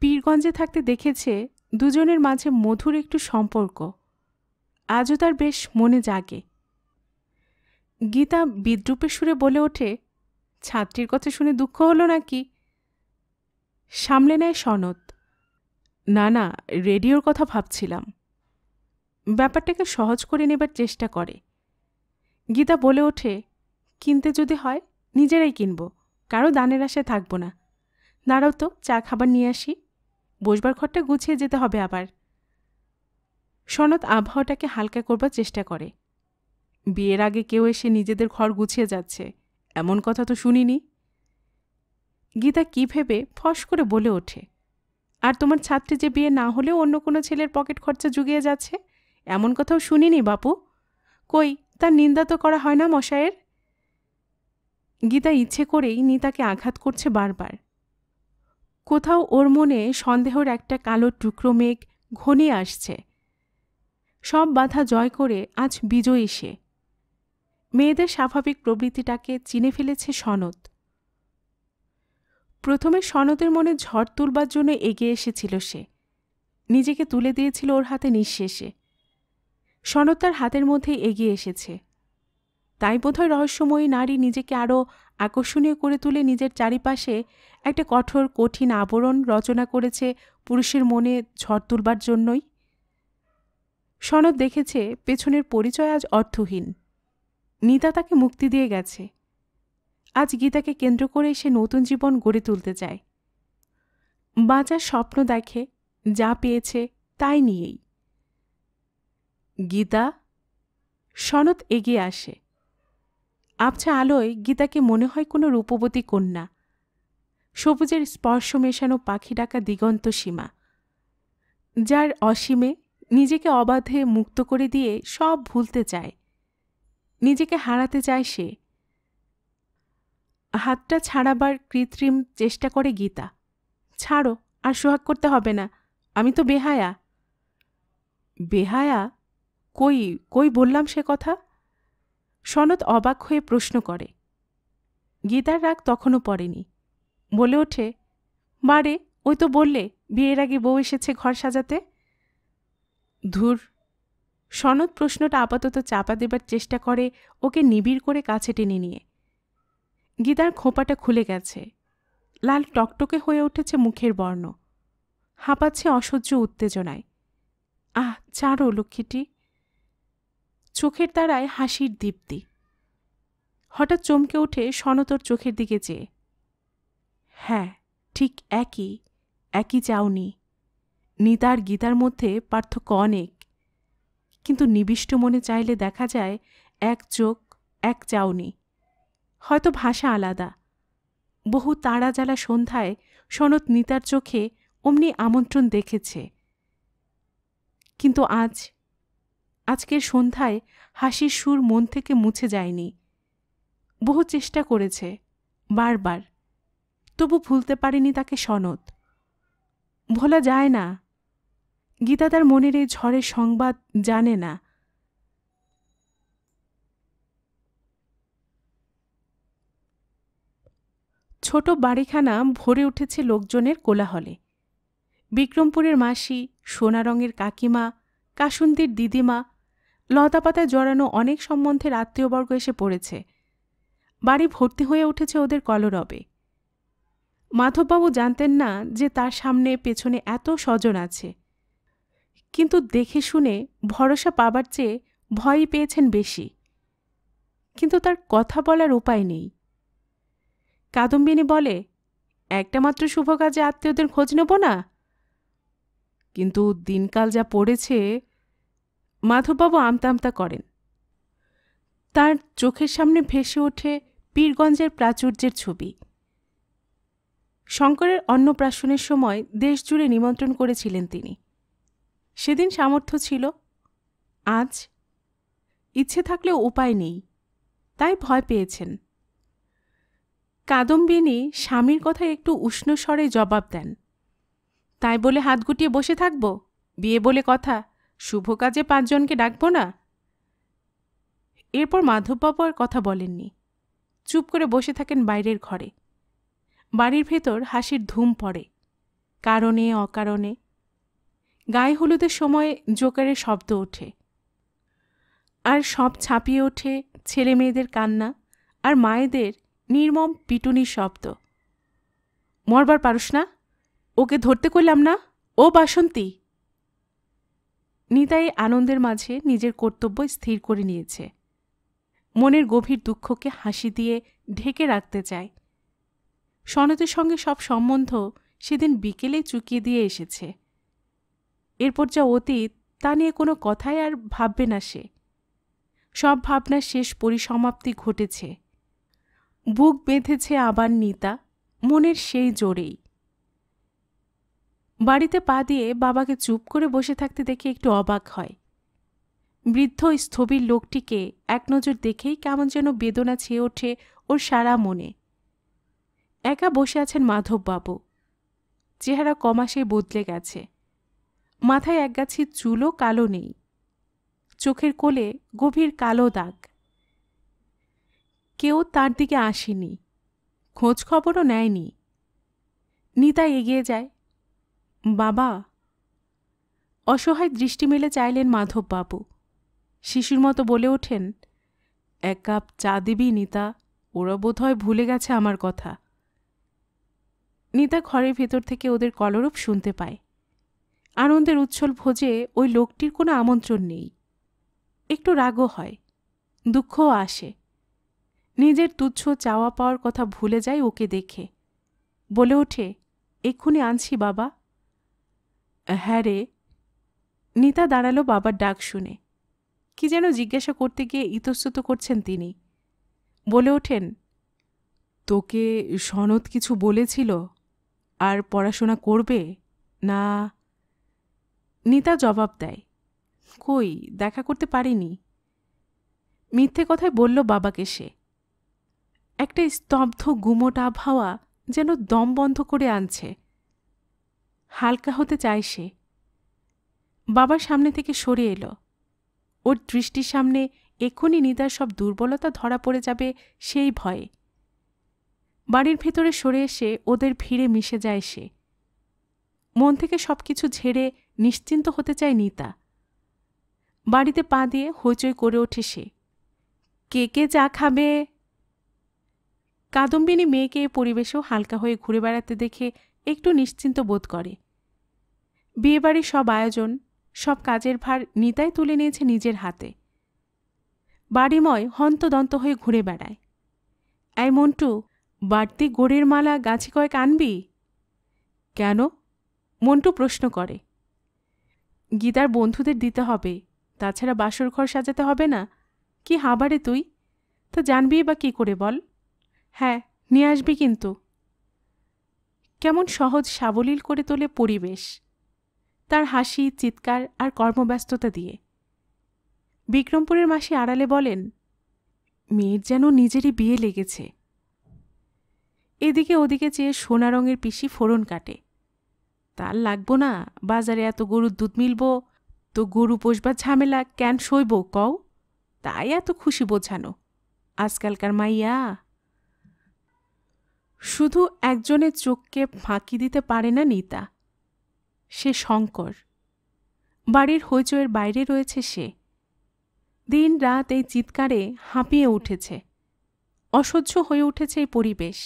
পীরগঞ্জে থাকতে দেখেছে দুজনের মাঝে মধুর একটু সম্পর্ক আজও তার বেশ মনে জাগে গীতা বিদ্রুপে সুরে বলে ওঠে ছাত্রীর কথা শুনে দুঃখ হলো নাকি সামলে নেয় সনদ না না রেডিওর কথা ভাবছিলাম ব্যাপারটাকে সহজ করে নেবার চেষ্টা করে গীতা বলে ওঠে কিনতে যদি হয় নিজেরাই কিনব কারো দানের আশায় থাকবো না দাঁড়াও তো চা খাবার নিয়ে আসি বসবার ঘরটা গুছিয়ে যেতে হবে আবার সনদ আবহাওয়াটাকে হালকা করবার চেষ্টা করে বিয়ের আগে কেউ এসে নিজেদের ঘর গুছিয়ে যাচ্ছে এমন কথা তো শুনিনি গীতা কি ভেবে ফস করে বলে ওঠে আর তোমার ছাত্রী যে বিয়ে না হলেও অন্য কোনো ছেলের পকেট খরচা জুগিয়ে যাচ্ছে এমন কথাও শুনিনি বাপু কই তার নিন্দা তো করা হয় না মশায়ের গীতা ইচ্ছে করেই নিতাকে আঘাত করছে বারবার কোথাও ওর মনে সন্দেহর একটা কালো টুকরো মেঘ ঘনে আসছে সব বাধা জয় করে আজ বিজয়ী সে মেয়েদের স্বাভাবিক প্রবৃত্তিটাকে চিনে ফেলেছে সনদ প্রথমে সনদের মনে ঝড় তুলবার জন্য এগিয়ে এসেছিল সে নিজেকে তুলে দিয়েছিল ওর হাতে নিঃশেষে সনদ তার হাতের মধ্যে এগিয়ে এসেছে তাই বোধহয় রহস্যময়ী নারী নিজেকে আরও আকর্ষণীয় করে তুলে নিজের চারিপাশে একটা কঠোর কঠিন আবরণ রচনা করেছে পুরুষের মনে ঝড় তুলবার জন্যই সনদ দেখেছে পেছনের পরিচয় আজ অর্থহীন নিতা তাকে মুক্তি দিয়ে গেছে আজ গীতাকে কেন্দ্র করে সে নতুন জীবন গড়ে তুলতে চায় বাঁচার স্বপ্ন দেখে যা পেয়েছে তাই নিয়েই গীতা সনদ এগিয়ে আসে আবছা আলোয় গীতাকে মনে হয় কোনো রূপবতী কন্যা সবুজের স্পর্শ মেশানো পাখি ডাকা দিগন্ত সীমা যার অসীমে নিজেকে অবাধে মুক্ত করে দিয়ে সব ভুলতে চায় নিজেকে হারাতে চায় সে হাতটা ছাড়াবার কৃত্রিম চেষ্টা করে গীতা ছাড়ো আর সোহাগ করতে হবে না আমি তো বেহায়া বেহায়া কই কই বললাম সে কথা সনদ অবাক হয়ে প্রশ্ন করে গীতার রাগ তখনও পড়েনি বলে ওঠে বারে ওই তো বললে বিয়ের আগে বউ এসেছে ঘর সাজাতে ধুর সনদ প্রশ্নটা আপাতত চাপা দেবার চেষ্টা করে ওকে নিবিড় করে কাছে টেনে নিয়ে গীতার খোঁপাটা খুলে গেছে লাল টকটকে হয়ে উঠেছে মুখের বর্ণ হাঁপাচ্ছে অসহ্য উত্তেজনায় আহ চারো লক্ষ্মীটি চোখের তারায় হাসির দীপ্তি হঠাৎ চমকে উঠে সনতর চোখের দিকে চেয়ে হ্যাঁ ঠিক একই একই চাউনি নিতার গীতার মধ্যে পার্থক্য অনেক কিন্তু নিবিষ্ট মনে চাইলে দেখা যায় এক চোখ এক চাউনি হয়তো ভাষা আলাদা বহু তারা জ্বালা সন্ধ্যায় সনত নিতার চোখে অমনি আমন্ত্রণ দেখেছে কিন্তু আজ আজকের সন্ধ্যায় হাসির সুর মন থেকে মুছে যায়নি বহু চেষ্টা করেছে বারবার তবু ভুলতে পারেনি তাকে সনদ ভোলা যায় না গীতা তার মনের এই ঝড়ের সংবাদ জানে না ছোট বাড়িখানা ভরে উঠেছে লোকজনের কোলাহলে বিক্রমপুরের মাসি সোনা রঙের কাকিমা কাসুন্দির দিদিমা লতাপাতায় জড়ানো অনেক সম্বন্ধের আত্মীয়বর্গ এসে পড়েছে বাড়ি ভর্তি হয়ে উঠেছে ওদের কলরবে মাধববাবু জানতেন না যে তার সামনে পেছনে এত স্বজন আছে কিন্তু দেখে শুনে ভরসা পাবার চেয়ে ভয়ই পেয়েছেন বেশি কিন্তু তার কথা বলার উপায় নেই কাদম্বিনী বলে একটা মাত্র শুভ কাজে আত্মীয়দের খোঁজ নেব না কিন্তু দিনকাল যা পড়েছে মাধববাবু আমতামতা করেন তার চোখের সামনে ভেসে ওঠে পীরগঞ্জের প্রাচুর্যের ছবি শঙ্করের অন্নপ্রাশনের সময় দেশজুড়ে নিমন্ত্রণ করেছিলেন তিনি সেদিন সামর্থ্য ছিল আজ ইচ্ছে থাকলেও উপায় নেই তাই ভয় পেয়েছেন কাদম্বিনী স্বামীর কথায় একটু উষ্ণ স্বরে জবাব দেন তাই বলে হাত গুটিয়ে বসে থাকব বিয়ে বলে কথা শুভ কাজে পাঁচজনকে ডাকব না এরপর মাধববাবু আর কথা বলেননি চুপ করে বসে থাকেন বাইরের ঘরে বাড়ির ভেতর হাসির ধুম পড়ে কারণে অকারণে গায়ে হলুদের সময় জোকারের শব্দ ওঠে আর সব ছাপিয়ে ওঠে ছেলে মেয়েদের কান্না আর মায়েদের নির্মম পিটুনির শব্দ মরবার পারস না ওকে ধরতে করলাম না ও বাসন্তী নিতাই আনন্দের মাঝে নিজের কর্তব্য স্থির করে নিয়েছে মনের গভীর দুঃখকে হাসি দিয়ে ঢেকে রাখতে চায় সনতের সঙ্গে সব সম্বন্ধ সেদিন বিকেলে চুকিয়ে দিয়ে এসেছে এরপর যা অতীত তা নিয়ে কোনো কথাই আর ভাববে না সে সব ভাবনার শেষ পরিসমাপ্তি ঘটেছে বুক বেঁধেছে আবার নিতা মনের সেই জোরেই বাড়িতে পা দিয়ে বাবাকে চুপ করে বসে থাকতে দেখে একটু অবাক হয় বৃদ্ধ স্থবির লোকটিকে এক নজর দেখেই কেমন যেন বেদনা ছেয়ে ওঠে ওর সারা মনে একা বসে আছেন মাধববাবু চেহারা কমাসে বদলে গেছে মাথায় একগাছি চুলও কালো নেই চোখের কোলে গভীর কালো দাগ কেউ তার দিকে আসেনি খোঁজ খবরও নেয়নি নিতা এগিয়ে যায় বাবা অসহায় দৃষ্টি মেলে চাইলেন মাধববাবু শিশুর মতো বলে ওঠেন এক কাপ চা দিবি নিতা ওরা বোধহয় ভুলে গেছে আমার কথা নিতা ঘরের ভেতর থেকে ওদের কলরূপ শুনতে পায় আনন্দের উচ্ছ্বল ভোজে ওই লোকটির কোনো আমন্ত্রণ নেই একটু রাগও হয় দুঃখও আসে নিজের তুচ্ছ চাওয়া পাওয়ার কথা ভুলে যায় ওকে দেখে বলে ওঠে এক্ষুনি আনছি বাবা হ্যাঁ রে নিতা দাঁড়ালো বাবার ডাক শুনে কি যেন জিজ্ঞাসা করতে গিয়ে ইতস্তত করছেন তিনি বলে ওঠেন তোকে সনদ কিছু বলেছিল আর পড়াশোনা করবে না নিতা জবাব দেয় কই দেখা করতে পারিনি মিথ্যে কথায় বলল বাবাকে সে একটা স্তব্ধ গুমোট আবহাওয়া যেন দম বন্ধ করে আনছে হালকা হতে চায় সে বাবার সামনে থেকে সরে এলো ওর দৃষ্টির সামনে এক্ষুনি নিতার সব দুর্বলতা ধরা পড়ে যাবে সেই ভয়ে বাড়ির ভেতরে সরে এসে ওদের ভিড়ে মিশে যায় সে মন থেকে সব কিছু ঝেড়ে নিশ্চিন্ত হতে চায় নিতা বাড়িতে পা দিয়ে হইচই করে ওঠে সে কে কে যা খাবে কাদম্বিনী মেয়েকে পরিবেশেও হালকা হয়ে ঘুরে বেড়াতে দেখে একটু নিশ্চিন্ত বোধ করে বিয়েবাড়ির সব আয়োজন সব কাজের ভার নিতাই তুলে নিয়েছে নিজের হাতে বাড়িময় হন্তদন্ত হয়ে ঘুরে বেড়ায় আই মন্টু বাড়তি গোড়ের মালা গাছে কয়েক আনবি কেন মন্টু প্রশ্ন করে গীতার বন্ধুদের দিতে হবে তাছাড়া বাসর ঘর সাজাতে হবে না কি হাবারে তুই তা জানবি বা কি করে বল হ্যাঁ নিয়ে আসবি কিন্তু কেমন সহজ সাবলীল করে তোলে পরিবেশ তার হাসি চিৎকার আর কর্মব্যস্ততা দিয়ে বিক্রমপুরের মাসি আড়ালে বলেন মেয়ের যেন নিজেরই বিয়ে লেগেছে এদিকে ওদিকে চেয়ে সোনা রঙের পিসি ফোড়ন কাটে তার লাগবো না বাজারে এত গরুর দুধ মিলব তো গরু পোষবার ঝামেলা কেন সইব কও তাই এত খুশি বোঝানো আজকালকার মাইয়া শুধু একজনের চোখকে ফাঁকি দিতে পারে না নিতা সে শঙ্কর বাড়ির হইচয়ের বাইরে রয়েছে সে দিন রাত এই চিৎকারে হাঁপিয়ে উঠেছে অসহ্য হয়ে উঠেছে এই পরিবেশ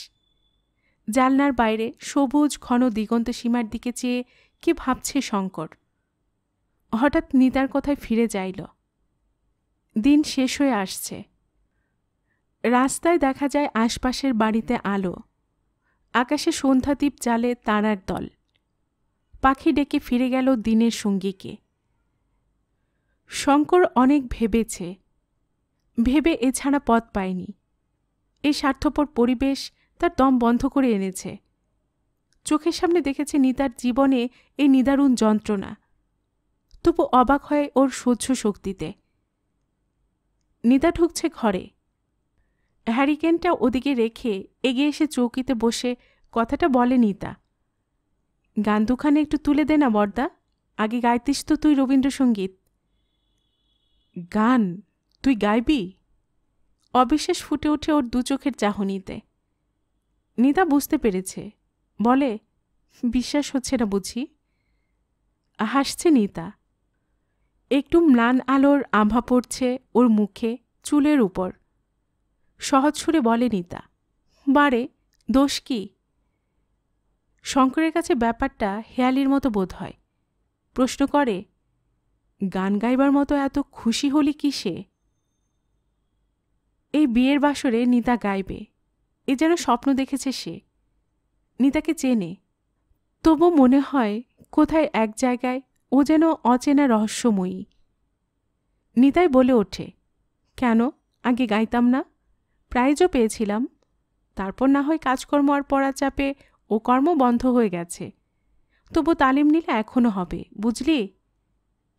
জালনার বাইরে সবুজ ঘন দিগন্ত সীমার দিকে চেয়ে কি ভাবছে শঙ্কর হঠাৎ নিতার কথায় ফিরে যাইল দিন শেষ হয়ে আসছে রাস্তায় দেখা যায় আশপাশের বাড়িতে আলো আকাশে সন্ধ্যাদ্বীপ জালে তারার দল পাখি ডেকে ফিরে গেল দিনের সঙ্গীকে শঙ্কর অনেক ভেবেছে ভেবে এছাড়া পথ পায়নি এই স্বার্থপর পরিবেশ তার দম বন্ধ করে এনেছে চোখের সামনে দেখেছে নিতার জীবনে এই নিদারুণ যন্ত্রণা তবু অবাক হয় ওর সহ্য শক্তিতে নিদা ঢুকছে ঘরে হ্যারিকেনটা ওদিকে রেখে এগিয়ে এসে চৌকিতে বসে কথাটা বলে নিতা গান দুখানে একটু তুলে দে না বর্দা আগে গাইতিস তো তুই রবীন্দ্রসঙ্গীত গান তুই গাইবি অবিশ্বাস ফুটে ওঠে ওর দু চোখের চাহনিতে নিতা বুঝতে পেরেছে বলে বিশ্বাস হচ্ছে না বুঝি হাসছে নিতা একটু ম্লান আলোর আভা পড়ছে ওর মুখে চুলের উপর সহজ সুরে বলে নিতা বারে দোষ কি শঙ্করের কাছে ব্যাপারটা হেয়ালির মতো বোধ হয় প্রশ্ন করে গান গাইবার মতো এত খুশি হলি কিসে এই বিয়ের বাসরে নিতা গাইবে এ যেন স্বপ্ন দেখেছে সে নিতাকে চেনে তবু মনে হয় কোথায় এক জায়গায় ও যেন অচেনা রহস্যময়ী নিতাই বলে ওঠে কেন আগে গাইতাম না প্রাইজও পেয়েছিলাম তারপর না হয় কাজকর্ম আর পড়া চাপে ও কর্ম বন্ধ হয়ে গেছে তবু তালিম নিলে এখনও হবে বুঝলি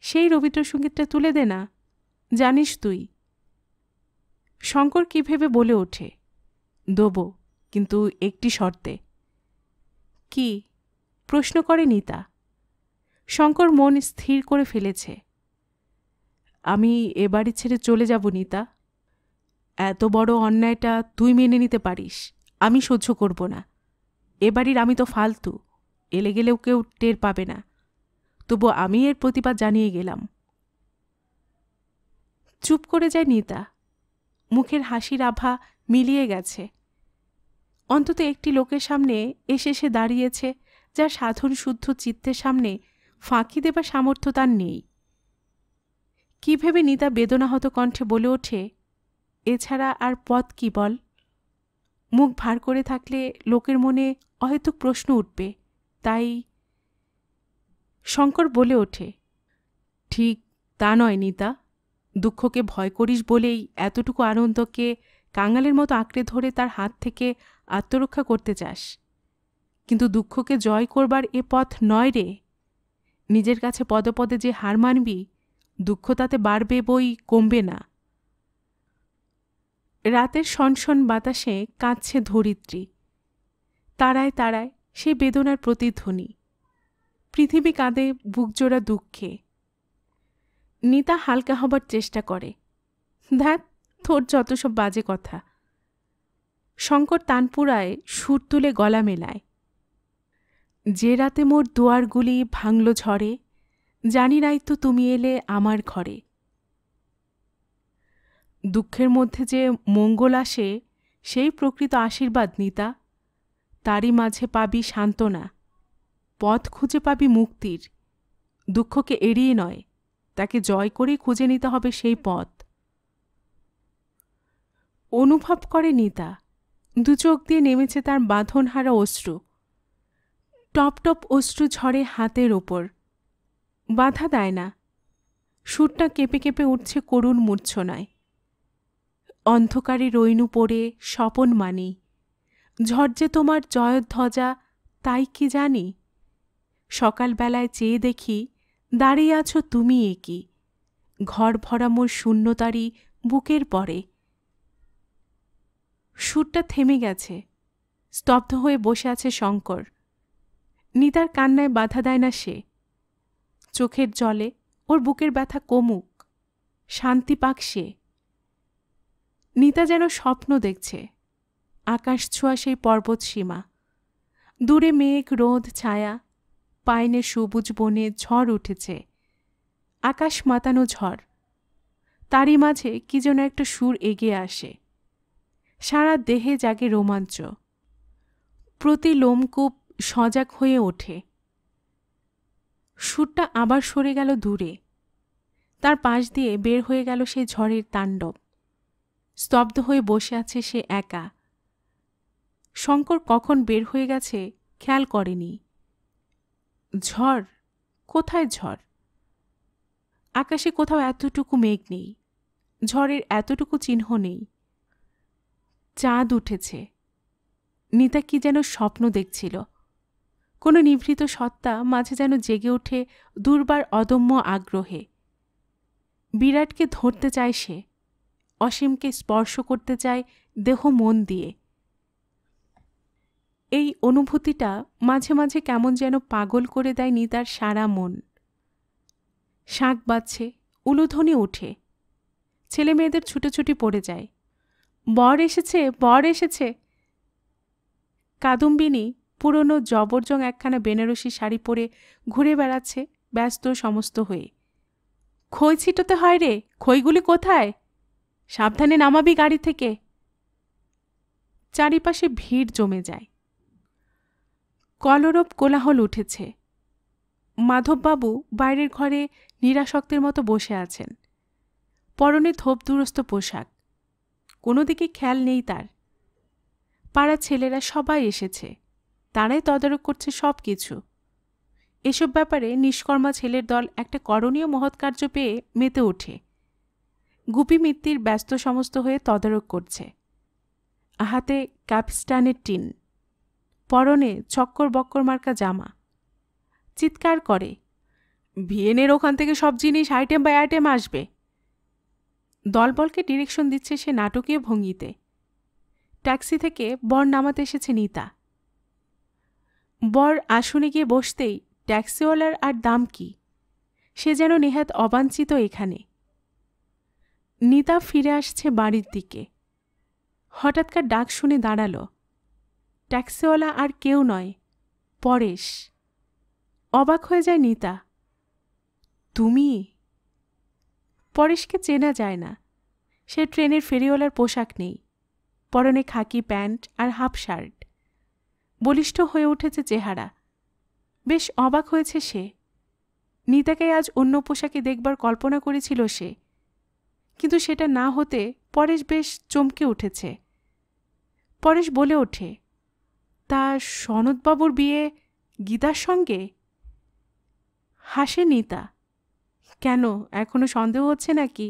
সেই রবীন্দ্রসঙ্গীতটা তুলে দে না জানিস তুই শঙ্কর কি ভেবে বলে ওঠে দেব কিন্তু একটি শর্তে কি প্রশ্ন করে নিতা শঙ্কর মন স্থির করে ফেলেছে আমি এ বাড়ি ছেড়ে চলে যাব নিতা এত বড় অন্যায়টা তুই মেনে নিতে পারিস আমি সহ্য করব না এ বাড়ির আমি তো ফালতু এলে গেলেও কেউ টের পাবে না তবু আমি এর প্রতিবাদ জানিয়ে গেলাম চুপ করে যায় নিতা মুখের হাসির আভা মিলিয়ে গেছে অন্তত একটি লোকের সামনে এসে সে দাঁড়িয়েছে যার সাধন শুদ্ধ চিত্তের সামনে ফাঁকি দেবার সামর্থ্য তার নেই কী ভেবে নিতা বেদনাহত কণ্ঠে বলে ওঠে এছাড়া আর পথ কি বল মুখ ভার করে থাকলে লোকের মনে অহেতুক প্রশ্ন উঠবে তাই শঙ্কর বলে ওঠে ঠিক তা নয় নিতা দুঃখকে ভয় করিস বলেই এতটুকু আনন্দকে কাঙালের মতো আঁকড়ে ধরে তার হাত থেকে আত্মরক্ষা করতে চাস কিন্তু দুঃখকে জয় করবার এ পথ নয় রে নিজের কাছে পদপদে যে হার মানবি দুঃখ তাতে বাড়বে বই কমবে না রাতের সনসন বাতাসে কাঁদছে ধরিত্রী তারায় তারায় সেই বেদনার প্রতিধ্বনি পৃথিবী কাঁদে বুকজোড়া দুঃখে নিতা হালকা হবার চেষ্টা করে ধ্যাত তোর যত সব বাজে কথা শঙ্কর তানপুরায় সুর তুলে গলা মেলায় যে রাতে মোর দুয়ারগুলি ভাঙল ঝড়ে জানি নাই তো তুমি এলে আমার ঘরে দুঃখের মধ্যে যে মঙ্গল আসে সেই প্রকৃত আশীর্বাদ নিতা তারই মাঝে পাবি সান্ত্বনা পথ খুঁজে পাবি মুক্তির দুঃখকে এড়িয়ে নয় তাকে জয় করে খুঁজে নিতে হবে সেই পথ অনুভব করে নিতা দু চোখ দিয়ে নেমেছে তার বাঁধনহারা অশ্রু টপ টপ অশ্রু ঝরে হাতের ওপর বাধা দেয় না সুরটা কেঁপে কেঁপে উঠছে করুণ মূর্ছনায় অন্ধকারে রৈনু পড়ে স্বপন মানি ঝড় যে তোমার জয়ধ্বজা তাই কি জানি সকালবেলায় চেয়ে দেখি দাঁড়িয়ে আছো তুমি একি ঘর ভরা মোর শূন্যতারই বুকের পরে সুরটা থেমে গেছে স্তব্ধ হয়ে বসে আছে শঙ্কর নিতার কান্নায় বাধা দেয় না সে চোখের জলে ওর বুকের ব্যথা কমুক শান্তি পাক সে নিতা যেন স্বপ্ন দেখছে আকাশ ছোঁয়া সেই পর্বত সীমা দূরে মেঘ রোদ ছায়া পাইনে সবুজ বনে ঝড় উঠেছে আকাশ মাতানো ঝড় তারই মাঝে কি যেন একটা সুর এগিয়ে আসে সারা দেহে জাগে রোমাঞ্চ প্রতি লোমকূপ সজাগ হয়ে ওঠে সুরটা আবার সরে গেল দূরে তার পাশ দিয়ে বের হয়ে গেল সে ঝড়ের তাণ্ডব স্তব্ধ হয়ে বসে আছে সে একা শঙ্কর কখন বের হয়ে গেছে খেয়াল করেনি ঝড় কোথায় ঝড় আকাশে কোথাও এতটুকু মেঘ নেই ঝড়ের এতটুকু চিহ্ন নেই চাঁদ উঠেছে নিতা কি যেন স্বপ্ন দেখছিল কোনো নিভৃত সত্তা মাঝে যেন জেগে ওঠে দুর্বার অদম্য আগ্রহে বিরাটকে ধরতে চায় সে অসীমকে স্পর্শ করতে চায় দেহ মন দিয়ে এই অনুভূতিটা মাঝে মাঝে কেমন যেন পাগল করে দেয় নিতার সারা মন শাঁক বাজছে উলুধ্বনি ওঠে ছেলে মেয়েদের ছুটোছুটি পড়ে যায় বর এসেছে বর এসেছে কাদম্বিনী পুরনো জবরজং একখানা বেনারসি শাড়ি পরে ঘুরে বেড়াচ্ছে ব্যস্ত সমস্ত হয়ে খই ছিটোতে হয় রে খইগুলি কোথায় সাবধানে নামাবি গাড়ি থেকে চারিপাশে ভিড় জমে যায় কলরব কোলাহল উঠেছে মাধববাবু বাইরের ঘরে নিরাসক্তের মতো বসে আছেন পরনে ধোপ দুরস্ত পোশাক কোনো দিকে খেয়াল নেই তার পাড়ার ছেলেরা সবাই এসেছে তারাই তদারক করছে সব কিছু এসব ব্যাপারে নিষ্কর্মা ছেলের দল একটা করণীয় মহৎ কার্য পেয়ে মেতে ওঠে গুপি মিত্তির ব্যস্ত সমস্ত হয়ে তদারক করছে হাতে ক্যাপস্টানের টিন পরনে চক্কর বক্কর মার্কা জামা চিৎকার করে ভিয়েনের ওখান থেকে সব জিনিস আইটেম বাই আইটেম আসবে দলবলকে ডিরেকশন দিচ্ছে সে নাটকীয় ভঙ্গিতে ট্যাক্সি থেকে বর নামাতে এসেছে নিতা বর আসনে গিয়ে বসতেই ট্যাক্সিওয়ালার আর দাম কি সে যেন নেহাত অবাঞ্ছিত এখানে নিতা ফিরে আসছে বাড়ির দিকে হঠাৎকার ডাক শুনে দাঁড়াল ট্যাক্সিওয়ালা আর কেউ নয় পরেশ অবাক হয়ে যায় নিতা তুমি পরেশকে চেনা যায় না সে ট্রেনের ফেরিওয়ালার পোশাক নেই পরনে খাকি প্যান্ট আর হাফ শার্ট বলিষ্ঠ হয়ে উঠেছে চেহারা বেশ অবাক হয়েছে সে নিতাকে আজ অন্য পোশাকে দেখবার কল্পনা করেছিল সে কিন্তু সেটা না হতে পরেশ বেশ চমকে উঠেছে পরেশ বলে ওঠে তা সনদবাবুর বিয়ে গীতার সঙ্গে হাসে নিতা কেন এখনও সন্দেহ হচ্ছে নাকি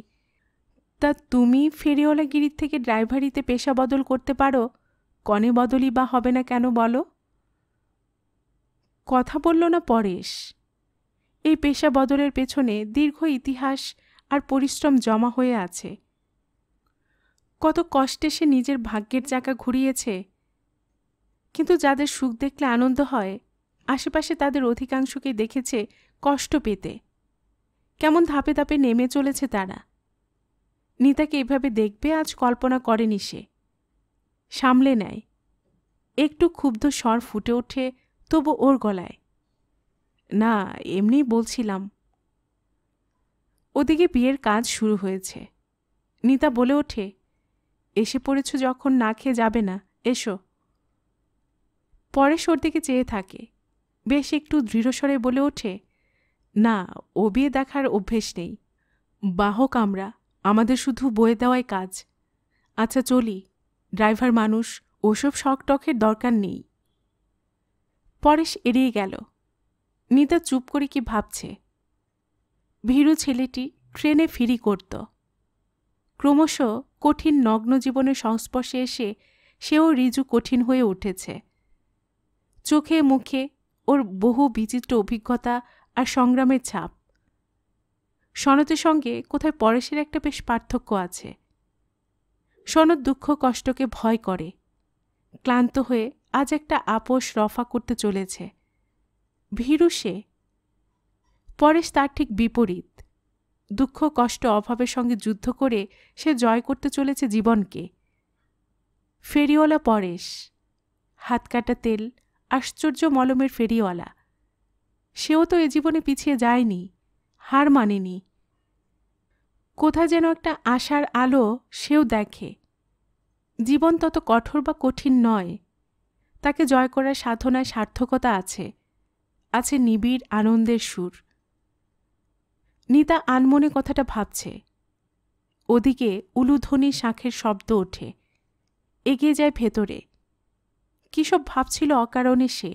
তা তুমি ফেরিওয়ালা গিরির থেকে ড্রাইভারিতে পেশা বদল করতে পারো কনে বদলই বা হবে না কেন বলো কথা বলল না পরেশ এই পেশা বদলের পেছনে দীর্ঘ ইতিহাস আর পরিশ্রম জমা হয়ে আছে কত কষ্টে সে নিজের ভাগ্যের জায়গা ঘুরিয়েছে কিন্তু যাদের সুখ দেখলে আনন্দ হয় আশেপাশে তাদের অধিকাংশকে দেখেছে কষ্ট পেতে কেমন ধাপে ধাপে নেমে চলেছে তারা নিতাকে এভাবে দেখবে আজ কল্পনা করেনি সে সামলে নেয় একটু ক্ষুব্ধ স্বর ফুটে ওঠে তবু ওর গলায় না এমনি বলছিলাম ওদিকে বিয়ের কাজ শুরু হয়েছে নিতা বলে ওঠে এসে পড়েছ যখন না খেয়ে যাবে না এসো পরে সর দিকে চেয়ে থাকে বেশ একটু দৃঢ়স্বরে বলে ওঠে না ও বিয়ে দেখার অভ্যেস নেই বাহক আমরা আমাদের শুধু বয়ে দেওয়াই কাজ আচ্ছা চলি ড্রাইভার মানুষ ওসব শখ টখের দরকার নেই পরেশ এড়িয়ে গেল নিতা চুপ করে কি ভাবছে ভীরু ছেলেটি ট্রেনে ফিরি করত ক্রমশ কঠিন নগ্ন জীবনের সংস্পর্শে এসে সেও রিজু কঠিন হয়ে উঠেছে চোখে মুখে ওর বহু বিচিত্র অভিজ্ঞতা আর সংগ্রামের ছাপ সনতের সঙ্গে কোথায় পরেশের একটা বেশ পার্থক্য আছে সনদ দুঃখ কষ্টকে ভয় করে ক্লান্ত হয়ে আজ একটা আপোষ রফা করতে চলেছে ভীরু সে পরেশ তার ঠিক বিপরীত দুঃখ কষ্ট অভাবের সঙ্গে যুদ্ধ করে সে জয় করতে চলেছে জীবনকে ফেরিওয়ালা পরেশ হাত কাটা তেল আশ্চর্য মলমের ফেরিওয়ালা সেও তো এ জীবনে পিছিয়ে যায়নি হার মানেনি কোথা যেন একটা আশার আলো সেও দেখে জীবন তত কঠোর বা কঠিন নয় তাকে জয় করার সাধনায় সার্থকতা আছে আছে নিবিড় আনন্দের সুর নিতা আনমনে কথাটা ভাবছে ওদিকে উলুধ্বনি শাঁখের শব্দ ওঠে এগিয়ে যায় ভেতরে কী সব ভাবছিল অকারণে সে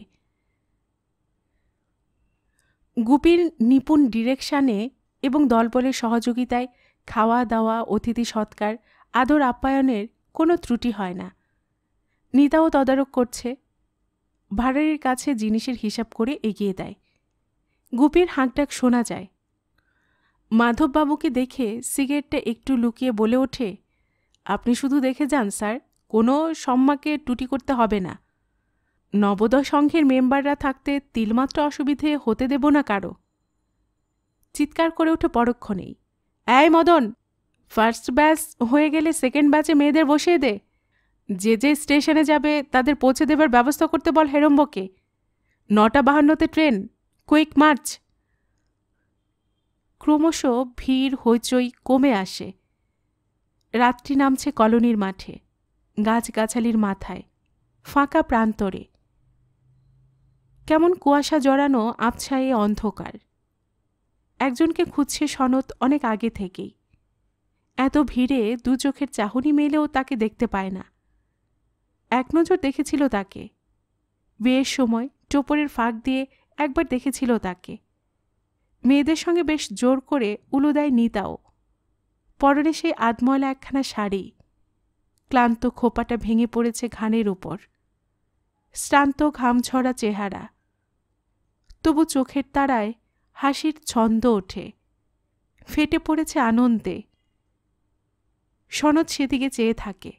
গুপির নিপুণ ডিরেকশানে এবং দলবলের সহযোগিতায় খাওয়া দাওয়া অতিথি সৎকার আদর আপ্যায়নের কোনো ত্রুটি হয় না নিতাও তদারক করছে ভাড়ারির কাছে জিনিসের হিসাব করে এগিয়ে দেয় গুপির হাঁকডাক শোনা যায় মাধববাবুকে দেখে সিগারেটটা একটু লুকিয়ে বলে ওঠে আপনি শুধু দেখে যান স্যার কোনো সম্মাকে টুটি করতে হবে না নবোদয় সংঘের মেম্বাররা থাকতে তিলমাত্র অসুবিধে হতে দেব না কারো চিৎকার করে ওঠে পরক্ষণেই এই মদন ফার্স্ট ব্যাচ হয়ে গেলে সেকেন্ড ব্যাচে মেয়েদের বসিয়ে দে যে যে স্টেশনে যাবে তাদের পৌঁছে দেবার ব্যবস্থা করতে বল হেরম্বকে নটা বাহান্নতে ট্রেন কুইক মার্চ ক্রমশ ভিড় হইচই কমে আসে রাত্রি নামছে কলোনির মাঠে গাছগাছালির মাথায় ফাঁকা প্রান্তরে কেমন কুয়াশা জড়ানো আবছায়ে অন্ধকার একজনকে খুঁজছে সনৎ অনেক আগে থেকেই এত ভিড়ে দু চোখের চাহনি মেলেও তাকে দেখতে পায় না এক নজর দেখেছিল তাকে বিয়ের সময় টোপরের ফাঁক দিয়ে একবার দেখেছিল তাকে মেয়েদের সঙ্গে বেশ জোর করে উলো দেয় নিতাও পরনে সেই আধময়লা একখানা শাড়ি ক্লান্ত খোপাটা ভেঙে পড়েছে ঘানের উপর শ্রান্ত ঘাম ছড়া চেহারা তবু চোখের তারায় হাসির ছন্দ ওঠে ফেটে পড়েছে আনন্দে সনদ সেদিকে চেয়ে থাকে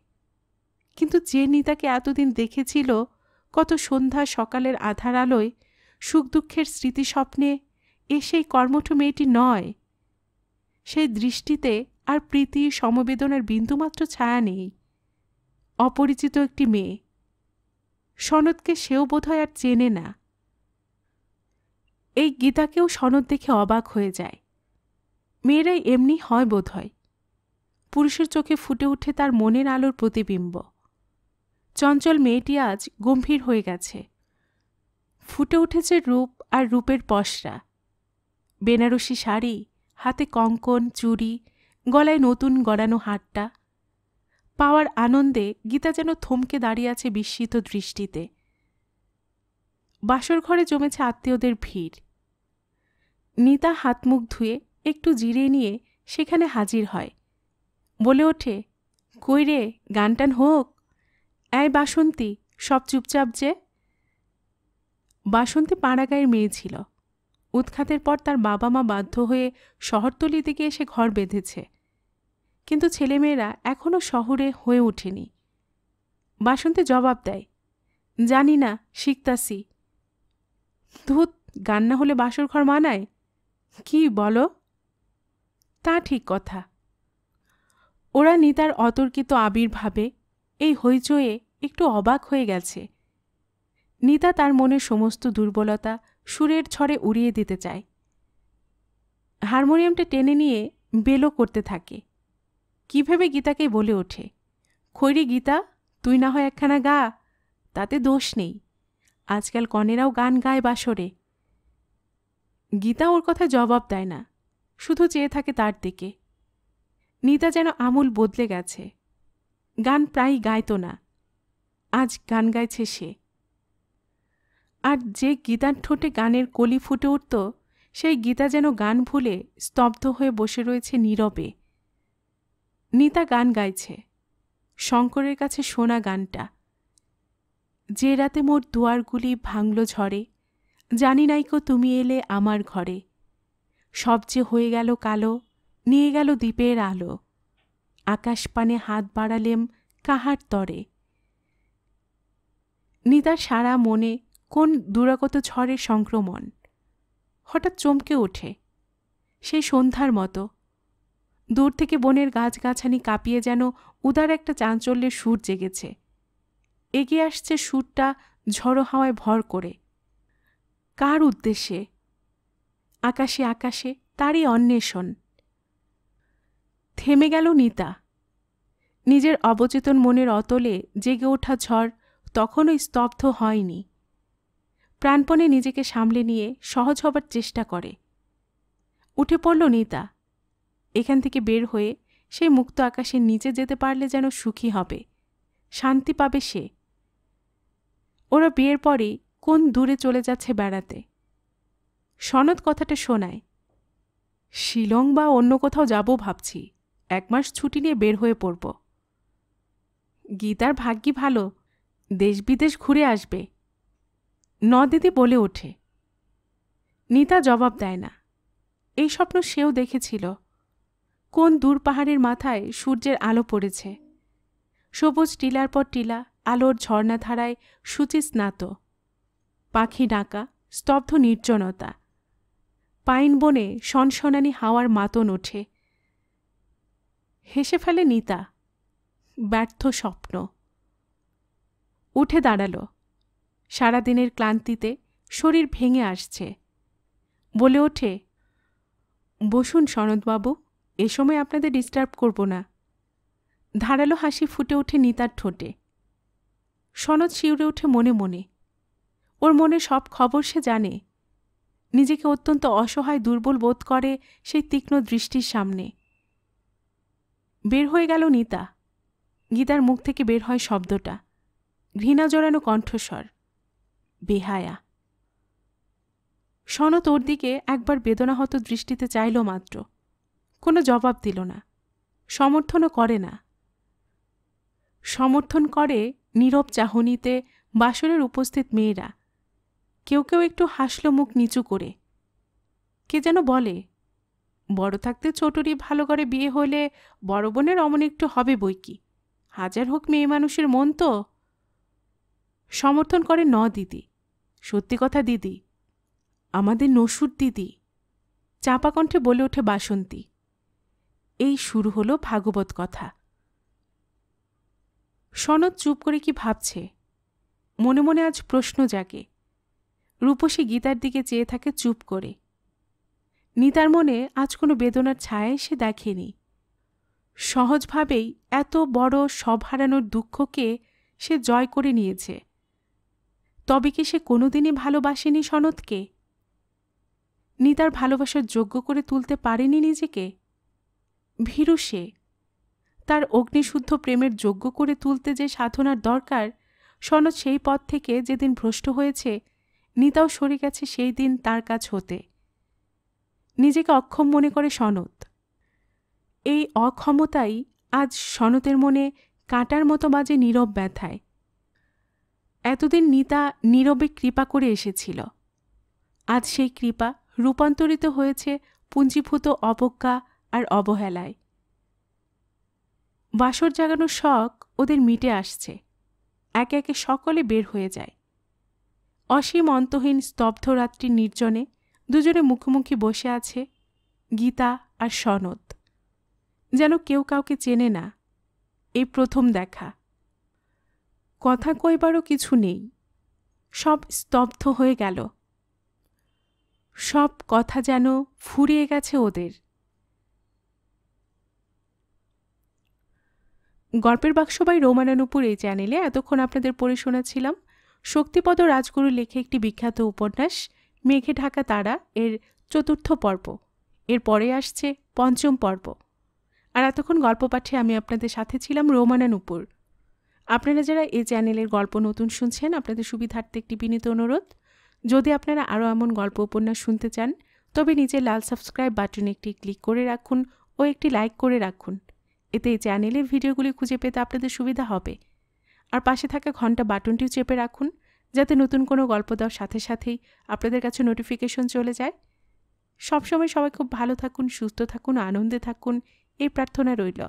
কিন্তু যে নিতাকে এতদিন দেখেছিল কত সন্ধ্যা সকালের আধার আলোয় সুখ দুঃখের স্মৃতিস্বপ্নে এ সেই কর্মঠ মেয়েটি নয় সেই দৃষ্টিতে আর প্রীতি সমবেদনার বিন্দুমাত্র ছায়া নেই অপরিচিত একটি মেয়ে সনদকে সেও বোধহয় আর চেনে না এই গীতাকেও সনদ দেখে অবাক হয়ে যায় মেয়েরাই এমনি হয় বোধ হয় পুরুষের চোখে ফুটে উঠে তার মনের আলোর প্রতিবিম্ব চঞ্চল মেয়েটি আজ গম্ভীর হয়ে গেছে ফুটে উঠেছে রূপ আর রূপের পশরা বেনারসি শাড়ি হাতে কঙ্কন চুড়ি গলায় নতুন গড়ানো হাটটা পাওয়ার আনন্দে গীতা যেন থমকে দাঁড়িয়ে আছে বিস্মিত দৃষ্টিতে বাসর ঘরে জমেছে আত্মীয়দের ভিড় নিতা হাত মুখ ধুয়ে একটু জিরে নিয়ে সেখানে হাজির হয় বলে ওঠে কই রে গানটান হোক এই বাসন্তী সব চুপচাপ যে বাসন্তী পাড়াগায়ের মেয়ে ছিল উৎখাতের পর তার বাবা মা বাধ্য হয়ে শহরতলি দিকে এসে ঘর বেঁধেছে কিন্তু ছেলেমেয়েরা এখনও শহরে হয়ে ওঠেনি বাসন্তী জবাব দেয় জানি না শিখতাসি ধুত গান্না হলে বাসর ঘর মানায় কি বলো তা ঠিক কথা ওরা নিতার অতর্কিত আবির্ভাবে এই হইচয়ে একটু অবাক হয়ে গেছে নিতা তার মনে সমস্ত দুর্বলতা সুরের ছড়ে উড়িয়ে দিতে চায় হারমোনিয়ামটা টেনে নিয়ে বেলো করতে থাকে কি ভেবে গীতাকে বলে ওঠে খৈরি গীতা তুই না হয় একখানা গা তাতে দোষ নেই আজকাল কনেরাও গান গায় বাসরে গীতা ওর কথা জবাব দেয় না শুধু চেয়ে থাকে তার দিকে নিতা যেন আমূল বদলে গেছে গান প্রায় গাইত না আজ গান গাইছে সে আর যে গীতার ঠোঁটে গানের কলি ফুটে উঠত সেই গীতা যেন গান ভুলে স্তব্ধ হয়ে বসে রয়েছে নীরবে নিতা গান গাইছে শঙ্করের কাছে শোনা গানটা যে রাতে মোর দুয়ারগুলি ভাঙল ঝড়ে জানি নাইকো তুমি এলে আমার ঘরে সব যে হয়ে গেল কালো নিয়ে গেল দ্বীপের আলো আকাশ পানে হাত বাড়ালেম কাহার তরে নিতার সারা মনে কোন দুরাগত ঝড়ের সংক্রমণ হঠাৎ চমকে ওঠে সেই সন্ধ্যার মতো দূর থেকে বনের গাছগাছানি কাঁপিয়ে যেন উদার একটা চাঞ্চল্যের সুর জেগেছে এগিয়ে আসছে সুরটা ঝড়ো হাওয়ায় ভর করে কার উদ্দেশ্যে আকাশে আকাশে তারই অন্বেষণ থেমে গেল নিতা নিজের অবচেতন মনের অতলে জেগে ওঠা ঝড় তখনও স্তব্ধ হয়নি প্রাণপণে নিজেকে সামলে নিয়ে সহজ হবার চেষ্টা করে উঠে পড়ল নিতা এখান থেকে বের হয়ে সেই মুক্ত আকাশে নিচে যেতে পারলে যেন সুখী হবে শান্তি পাবে সে ওরা বিয়ের পরেই কোন দূরে চলে যাচ্ছে বেড়াতে সনদ কথাটা শোনায় শিলং বা অন্য কোথাও যাব ভাবছি এক মাস ছুটি নিয়ে বের হয়ে পড়ব গীতার ভাগ্যি ভালো দেশ বিদেশ ঘুরে আসবে নদিদি বলে ওঠে নিতা জবাব দেয় না এই স্বপ্ন সেও দেখেছিল কোন দূর পাহাড়ের মাথায় সূর্যের আলো পড়েছে সবুজ টিলার পর টিলা আলোর ঝর্ণাধারায় সুচি স্নাত পাখি ডাকা স্তব্ধ নির্জনতা পাইন বনে সনসনানি হাওয়ার মাতন ওঠে হেসে ফেলে নিতা ব্যর্থ স্বপ্ন উঠে দাঁড়ালো সারাদিনের ক্লান্তিতে শরীর ভেঙে আসছে বলে ওঠে বসুন সনদবাবু এ সময় আপনাদের ডিস্টার্ব করব না ধারালো হাসি ফুটে ওঠে নিতার ঠোঁটে সনদ শিউরে ওঠে মনে মনে ওর মনে সব খবর সে জানে নিজেকে অত্যন্ত অসহায় দুর্বল বোধ করে সেই তীক্ষ্ণ দৃষ্টির সামনে বের হয়ে গেল নিতা গীতার মুখ থেকে বের হয় শব্দটা ঘৃণা জড়ানো কণ্ঠস্বর বেহায়া সন তোর দিকে একবার বেদনাহত দৃষ্টিতে চাইল মাত্র কোনো জবাব দিল না সমর্থনও করে না সমর্থন করে নীরব চাহনিতে বাসরের উপস্থিত মেয়েরা কেউ কেউ একটু হাসল মুখ নিচু করে কে যেন বলে বড় থাকতে ছোটরই ভালো করে বিয়ে হলে বড় বোনের অমন একটু হবে বই কি হাজার হোক মেয়ে মানুষের মন তো সমর্থন করে ন দিদি সত্যি কথা দিদি আমাদের নসুর দিদি চাপা কণ্ঠে বলে ওঠে বাসন্তী এই শুরু হলো ভাগবত কথা সনদ চুপ করে কি ভাবছে মনে মনে আজ প্রশ্ন জাগে রূপসী গীতার দিকে চেয়ে থাকে চুপ করে নিতার মনে আজ কোনো বেদনার ছায় সে দেখেনি সহজভাবেই এত বড় সব হারানোর দুঃখকে সে জয় করে নিয়েছে তবে কি সে কোনোদিনই ভালোবাসেনি সনদকে নিতার ভালোবাসার যোগ্য করে তুলতে পারেনি নিজেকে ভীরু সে তার অগ্নিশুদ্ধ প্রেমের যোগ্য করে তুলতে যে সাধনার দরকার সনৎ সেই পথ থেকে যেদিন ভ্রষ্ট হয়েছে নিতাও সরে গেছে সেই দিন তার কাজ হতে নিজেকে অক্ষম মনে করে সনত এই অক্ষমতাই আজ সনতের মনে কাঁটার মতো বাজে নীরব ব্যথায় এতদিন নিতা নীরবে কৃপা করে এসেছিল আজ সেই কৃপা রূপান্তরিত হয়েছে পুঞ্জীভূত অবজ্ঞা আর অবহেলায় বাসর জাগানোর শখ ওদের মিটে আসছে একে একে সকলে বের হয়ে যায় অসীম অন্তহীন স্তব্ধ রাত্রির নির্জনে দুজনে মুখোমুখি বসে আছে গীতা আর সনদ যেন কেউ কাউকে চেনে না এই প্রথম দেখা কথা কইবারও কিছু নেই সব স্তব্ধ হয়ে গেল সব কথা যেন ফুরিয়ে গেছে ওদের গল্পের বাক্স বাই রোমানানুপুর এই চ্যানেলে এতক্ষণ আপনাদের পড়ে শোনাচ্ছিলাম শক্তিপদ রাজগুরু লেখে একটি বিখ্যাত উপন্যাস মেঘে ঢাকা তারা এর চতুর্থ পর্ব এর পরে আসছে পঞ্চম পর্ব আর এতক্ষণ গল্প পাঠে আমি আপনাদের সাথে ছিলাম রোমানা নুপুর আপনারা যারা এই চ্যানেলের গল্প নতুন শুনছেন আপনাদের সুবিধার্থে একটি বিনীত অনুরোধ যদি আপনারা আরও এমন গল্প উপন্যাস শুনতে চান তবে নিজে লাল সাবস্ক্রাইব বাটনে একটি ক্লিক করে রাখুন ও একটি লাইক করে রাখুন এতে এই চ্যানেলের ভিডিওগুলি খুঁজে পেতে আপনাদের সুবিধা হবে আর পাশে থাকা ঘন্টা বাটনটিও চেপে রাখুন যাতে নতুন কোনো গল্প দেওয়ার সাথে সাথেই আপনাদের কাছে নোটিফিকেশন চলে যায় সবসময় সবাই খুব ভালো থাকুন সুস্থ থাকুন আনন্দে থাকুন এই প্রার্থনা রইল